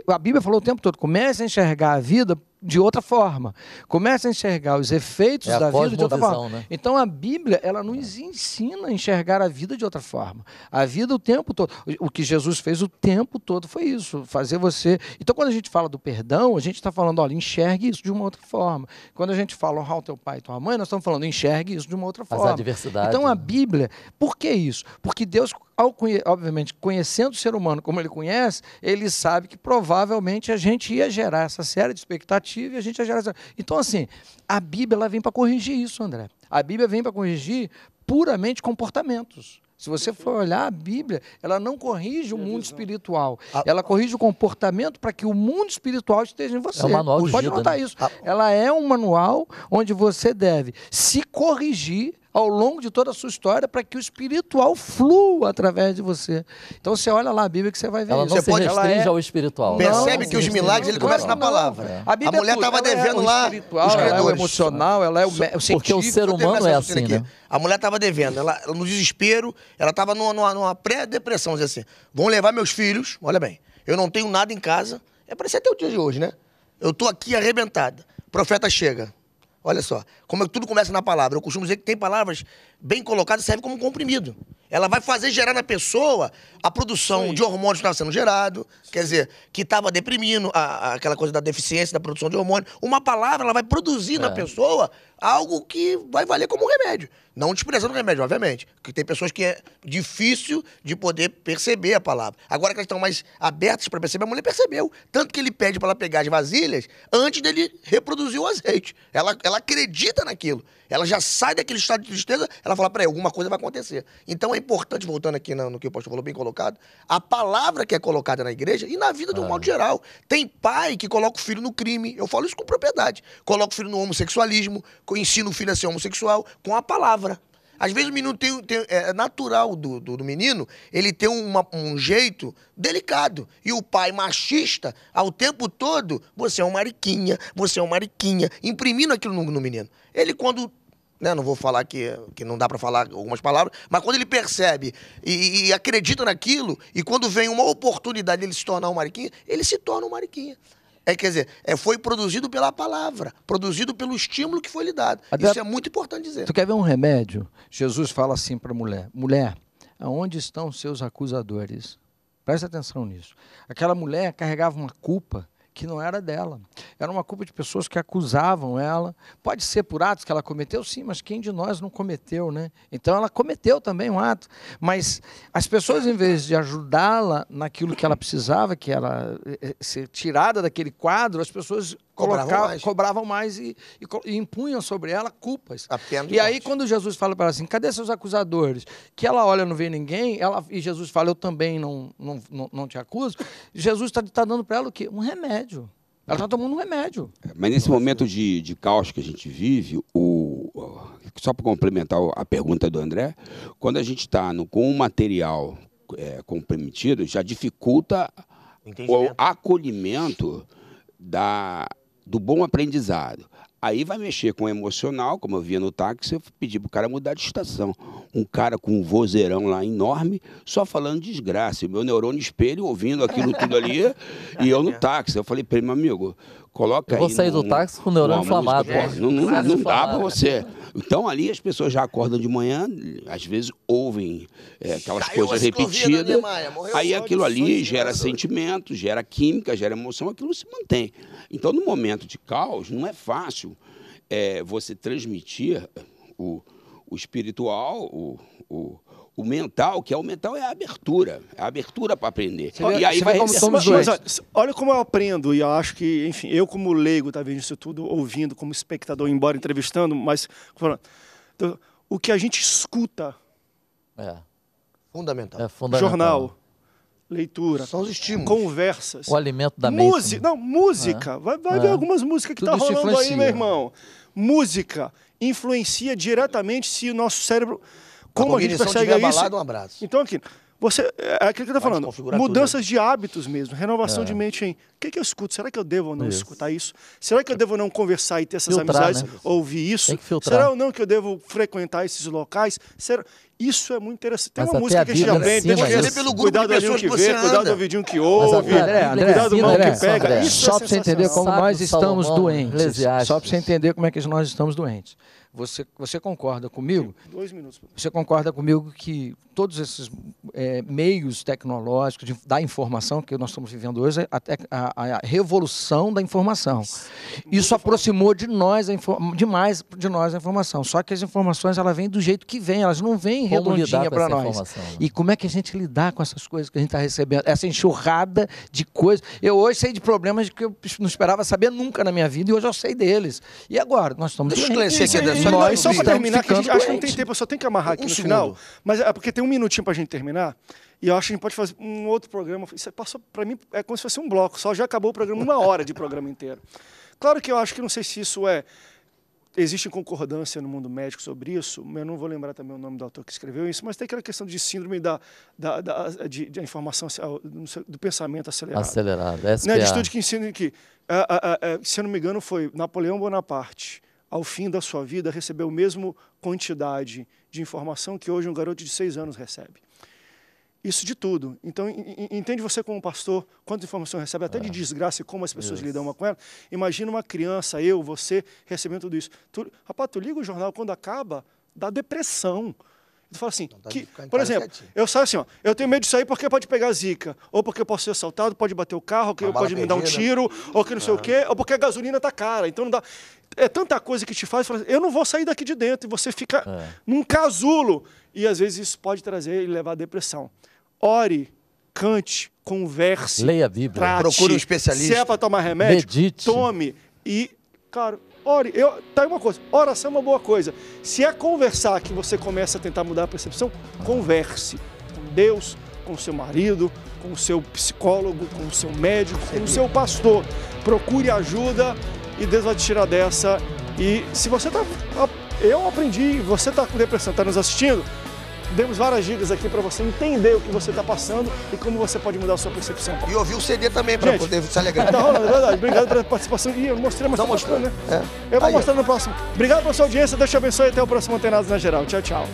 A Bíblia falou o tempo todo: comece a enxergar a vida de outra forma. Começa a enxergar os efeitos é da vida de outra forma. Né? Então a Bíblia, ela nos ensina a enxergar a vida de outra forma. A vida o tempo todo. O que Jesus fez o tempo todo foi isso, fazer você. Então quando a gente fala do perdão, a gente está falando, olha, enxergue isso de uma outra forma. Quando a gente fala honrar o teu pai e tua mãe, nós estamos falando enxergue isso de uma outra Mas forma. A diversidade. Então a né? Bíblia, por que isso? Porque Deus ao, obviamente, conhecendo o ser humano como ele conhece, ele sabe que provavelmente a gente ia gerar essa série de expectativas e a gente ia gerar essa... Então, assim, a Bíblia ela vem para corrigir isso, André. A Bíblia vem para corrigir puramente comportamentos. Se você for olhar a Bíblia, ela não corrige o mundo espiritual. Ela corrige o comportamento para que o mundo espiritual esteja em você. É um manual de Pode notar né? isso. Ela é um manual onde você deve se corrigir ao longo de toda a sua história para que o espiritual flua através de você. Então você olha lá a Bíblia que você vai ver. Ela isso. não você se pode, restringe ela é... ao espiritual. Percebe não, que os milagres ele começa na palavra. A, a, mulher estava é devendo lá os é emocional, ela é o, o científico. Porque o ser humano é assim, né? A mulher estava devendo, ela, no desespero, ela estava numa, numa, numa pré-depressão, dizer assim, vão levar meus filhos, olha bem, eu não tenho nada em casa, é para ser até o dia de hoje, né? Eu estou aqui arrebentada. O profeta chega, Olha só, como é que tudo começa na palavra. Eu costumo dizer que tem palavras bem colocada, serve como comprimido. Ela vai fazer gerar na pessoa a produção de hormônios que estava sendo gerado, quer dizer, que estava deprimindo a, a, aquela coisa da deficiência da produção de hormônio. Uma palavra, ela vai produzir é. na pessoa algo que vai valer como um remédio. Não desprezando o remédio, obviamente. Porque tem pessoas que é difícil de poder perceber a palavra. Agora que elas estão mais abertas para perceber, a mulher percebeu. Tanto que ele pede para ela pegar as vasilhas antes dele reproduzir o azeite. Ela, ela acredita naquilo. Ela já sai daquele estado de tristeza, ela fala, peraí, alguma coisa vai acontecer. Então é importante, voltando aqui no, no que o pastor falou, bem colocado, a palavra que é colocada na igreja e na vida de um ah. modo geral. Tem pai que coloca o filho no crime, eu falo isso com propriedade. Coloca o filho no homossexualismo, ensina o filho a ser homossexual com a palavra. Às vezes o menino tem, tem é, é natural do, do, do, menino, ele tem uma, um jeito delicado. E o pai machista, ao tempo todo, você é um mariquinha, você é um mariquinha, imprimindo aquilo no, no menino. Ele, quando né? Não vou falar que, que não dá para falar algumas palavras, mas quando ele percebe e, e, acredita naquilo, e quando vem uma oportunidade ele se tornar um mariquinha, ele se torna um mariquinha. É, quer dizer, é, foi produzido pela palavra, produzido pelo estímulo que foi lhe dado. Até Isso é muito importante dizer. Tu quer ver um remédio? Jesus fala assim para a mulher: mulher, aonde estão seus acusadores? Presta atenção nisso. Aquela mulher carregava uma culpa que não era dela. Era uma culpa de pessoas que acusavam ela. Pode ser por atos que ela cometeu, sim, mas quem de nós não cometeu, né? Então ela cometeu também um ato, mas as pessoas em vez de ajudá-la naquilo que ela precisava, que ela eh, eh, ser tirada daquele quadro, as pessoas cobravam, colocavam, mais. cobravam mais e, e, e, impunham sobre ela culpas. e aí, morte. quando Jesus fala para ela assim, cadê seus acusadores? Que ela olha, não vê ninguém, ela, e Jesus fala, eu também não, não, não, não te acuso. Jesus está tá dando para ela o quê? Um remédio. Ela está tomando um remédio. É, mas nesse Nossa. momento de, de caos que a gente vive, o, só para complementar a pergunta do André, quando a gente está com um material é, comprometido, já dificulta o acolhimento da, do bom aprendizado. Aí vai mexer com o emocional, como eu via no táxi, eu pedi pro cara mudar de estação. Um cara com um vozeirão lá enorme, só falando desgraça. E meu neurônio espelho ouvindo aquilo tudo ali, e eu no é. táxi. Eu falei para ele, meu amigo, coloca Eu vou sair no, do táxi com o neurônio inflamado. É, não, não, não, dá para você. Então ali as pessoas já acordam de manhã, às vezes ouvem é, aquelas coisas repetidas. aí aquilo ali gera sentimento, gera química, gera emoção, aquilo se mantém. Então no momento de caos não é fácil é, você transmitir o, o espiritual, o, o o mental, que é o mental, é a abertura. É a abertura para aprender. e aí vai como somos mas, mas, olha como eu aprendo, e eu acho que, enfim, eu como leigo, tá vendo isso tudo, ouvindo como espectador, embora entrevistando, mas então, o que a gente escuta. É. Fundamental. É fundamental. Jornal leitura, são os estímulos, conversas, o alimento da música, né? não música, é. vai, vai é. ver algumas músicas que estão tá rolando aí, meu irmão. Música influencia diretamente se o nosso cérebro como a, a gente persegue isso? Abalado, um abraço. Então, aqui, você, é aquilo que eu estou falando, mudanças tudo, né? de hábitos mesmo, renovação é. de mente em o que, que, eu escuto? Será que eu devo ou não isso. escutar isso? Será que eu devo ou não conversar e ter essas filtrar, amizades, né? ouvir isso? Será ou não que eu devo frequentar esses locais? Será... Isso é muito interessante. Tem Mas uma música a que a gente aprende, tem que pelo grupo cuidado do olhinho que, que vê, anda. cuidado do vidinho que ouve, André, né? André, cuidado do mão que pega. André, isso é só é para você entender como nós estamos doentes. Só para você entender como é que nós estamos doentes. Você, você concorda comigo? Dois minutos. Você concorda comigo que todos esses é, meios tecnológicos de, da informação que nós estamos vivendo hoje, é a, a, a revolução da informação. Isso aproximou de nós a demais de nós a informação. Só que as informações ela vêm do jeito que vem, elas não vêm redondinha para nós. Né? E como é que a gente lidar com essas coisas que a gente está recebendo, essa enxurrada de coisas? Eu hoje sei de problemas que eu não esperava saber nunca na minha vida e hoje eu sei deles. E agora nós estamos Deixa eu esclarecer aqui. só para terminar, que a gente acho que não tem tempo, eu só tenho que amarrar aqui um no segundo. final. Mas é porque tem um minutinho para a gente terminar. E eu acho que a gente pode fazer um outro programa. Isso é, passou para mim é como se fosse um bloco. Só já acabou o programa uma hora de programa inteiro. Claro que eu acho que não sei se isso é existe concordância no mundo médico sobre isso. Eu não vou lembrar também o nome do autor que escreveu isso, mas tem aquela questão de síndrome da, da, da de, de informação do pensamento acelerado. Acelerado. é Né, de é estudo que ensina que, uh, uh, uh, se eu não me engano, foi Napoleão Bonaparte ao fim da sua vida, recebeu a mesma quantidade de informação que hoje um garoto de seis anos recebe. Isso de tudo. Então, entende você como pastor quanta informação recebe, até é. de desgraça e como as pessoas isso. lidam com ela? Imagina uma criança, eu, você, recebendo tudo isso. Tu, rapaz, tu liga o jornal, quando acaba, dá depressão. Tu fala assim, tá que, por exemplo, eu saio assim, ó, eu tenho medo de sair porque pode pegar zica, ou porque eu posso ser assaltado, pode bater o carro, que pode me dar um tiro, ou que não sei o é. quê, ou porque a gasolina tá cara, então não dá. É tanta coisa que te faz, assim, eu não vou sair daqui de dentro, e você fica é. num casulo. E às vezes isso pode trazer e levar à depressão. Ore, cante, converse. Leia a Bíblia. Trate, Procure um especialista. Se é para tomar remédio, Medite. tome. E, claro, Ore, eu, tá uma coisa, oração é uma boa coisa. Se é conversar que você começa a tentar mudar a percepção, converse com Deus, com seu marido, com o seu psicólogo, com o seu médico, com o seu pastor. Procure ajuda e Deus vai te tirar dessa. E se você tá. Eu aprendi, você tá com depressão, tá nos assistindo, demos várias dicas aqui para você entender o que você está passando e como você pode mudar a sua percepção. E ouvir o CD também para poder se alegrar. Tá rolando, é verdade. Obrigado pela participação. E eu mostrei, mas tá, tá mostrando, né? É. Eu vou Aí, mostrar no próximo. Obrigado pela sua audiência. Deus te abençoe e até o próximo Antenados na Geral. Tchau, tchau.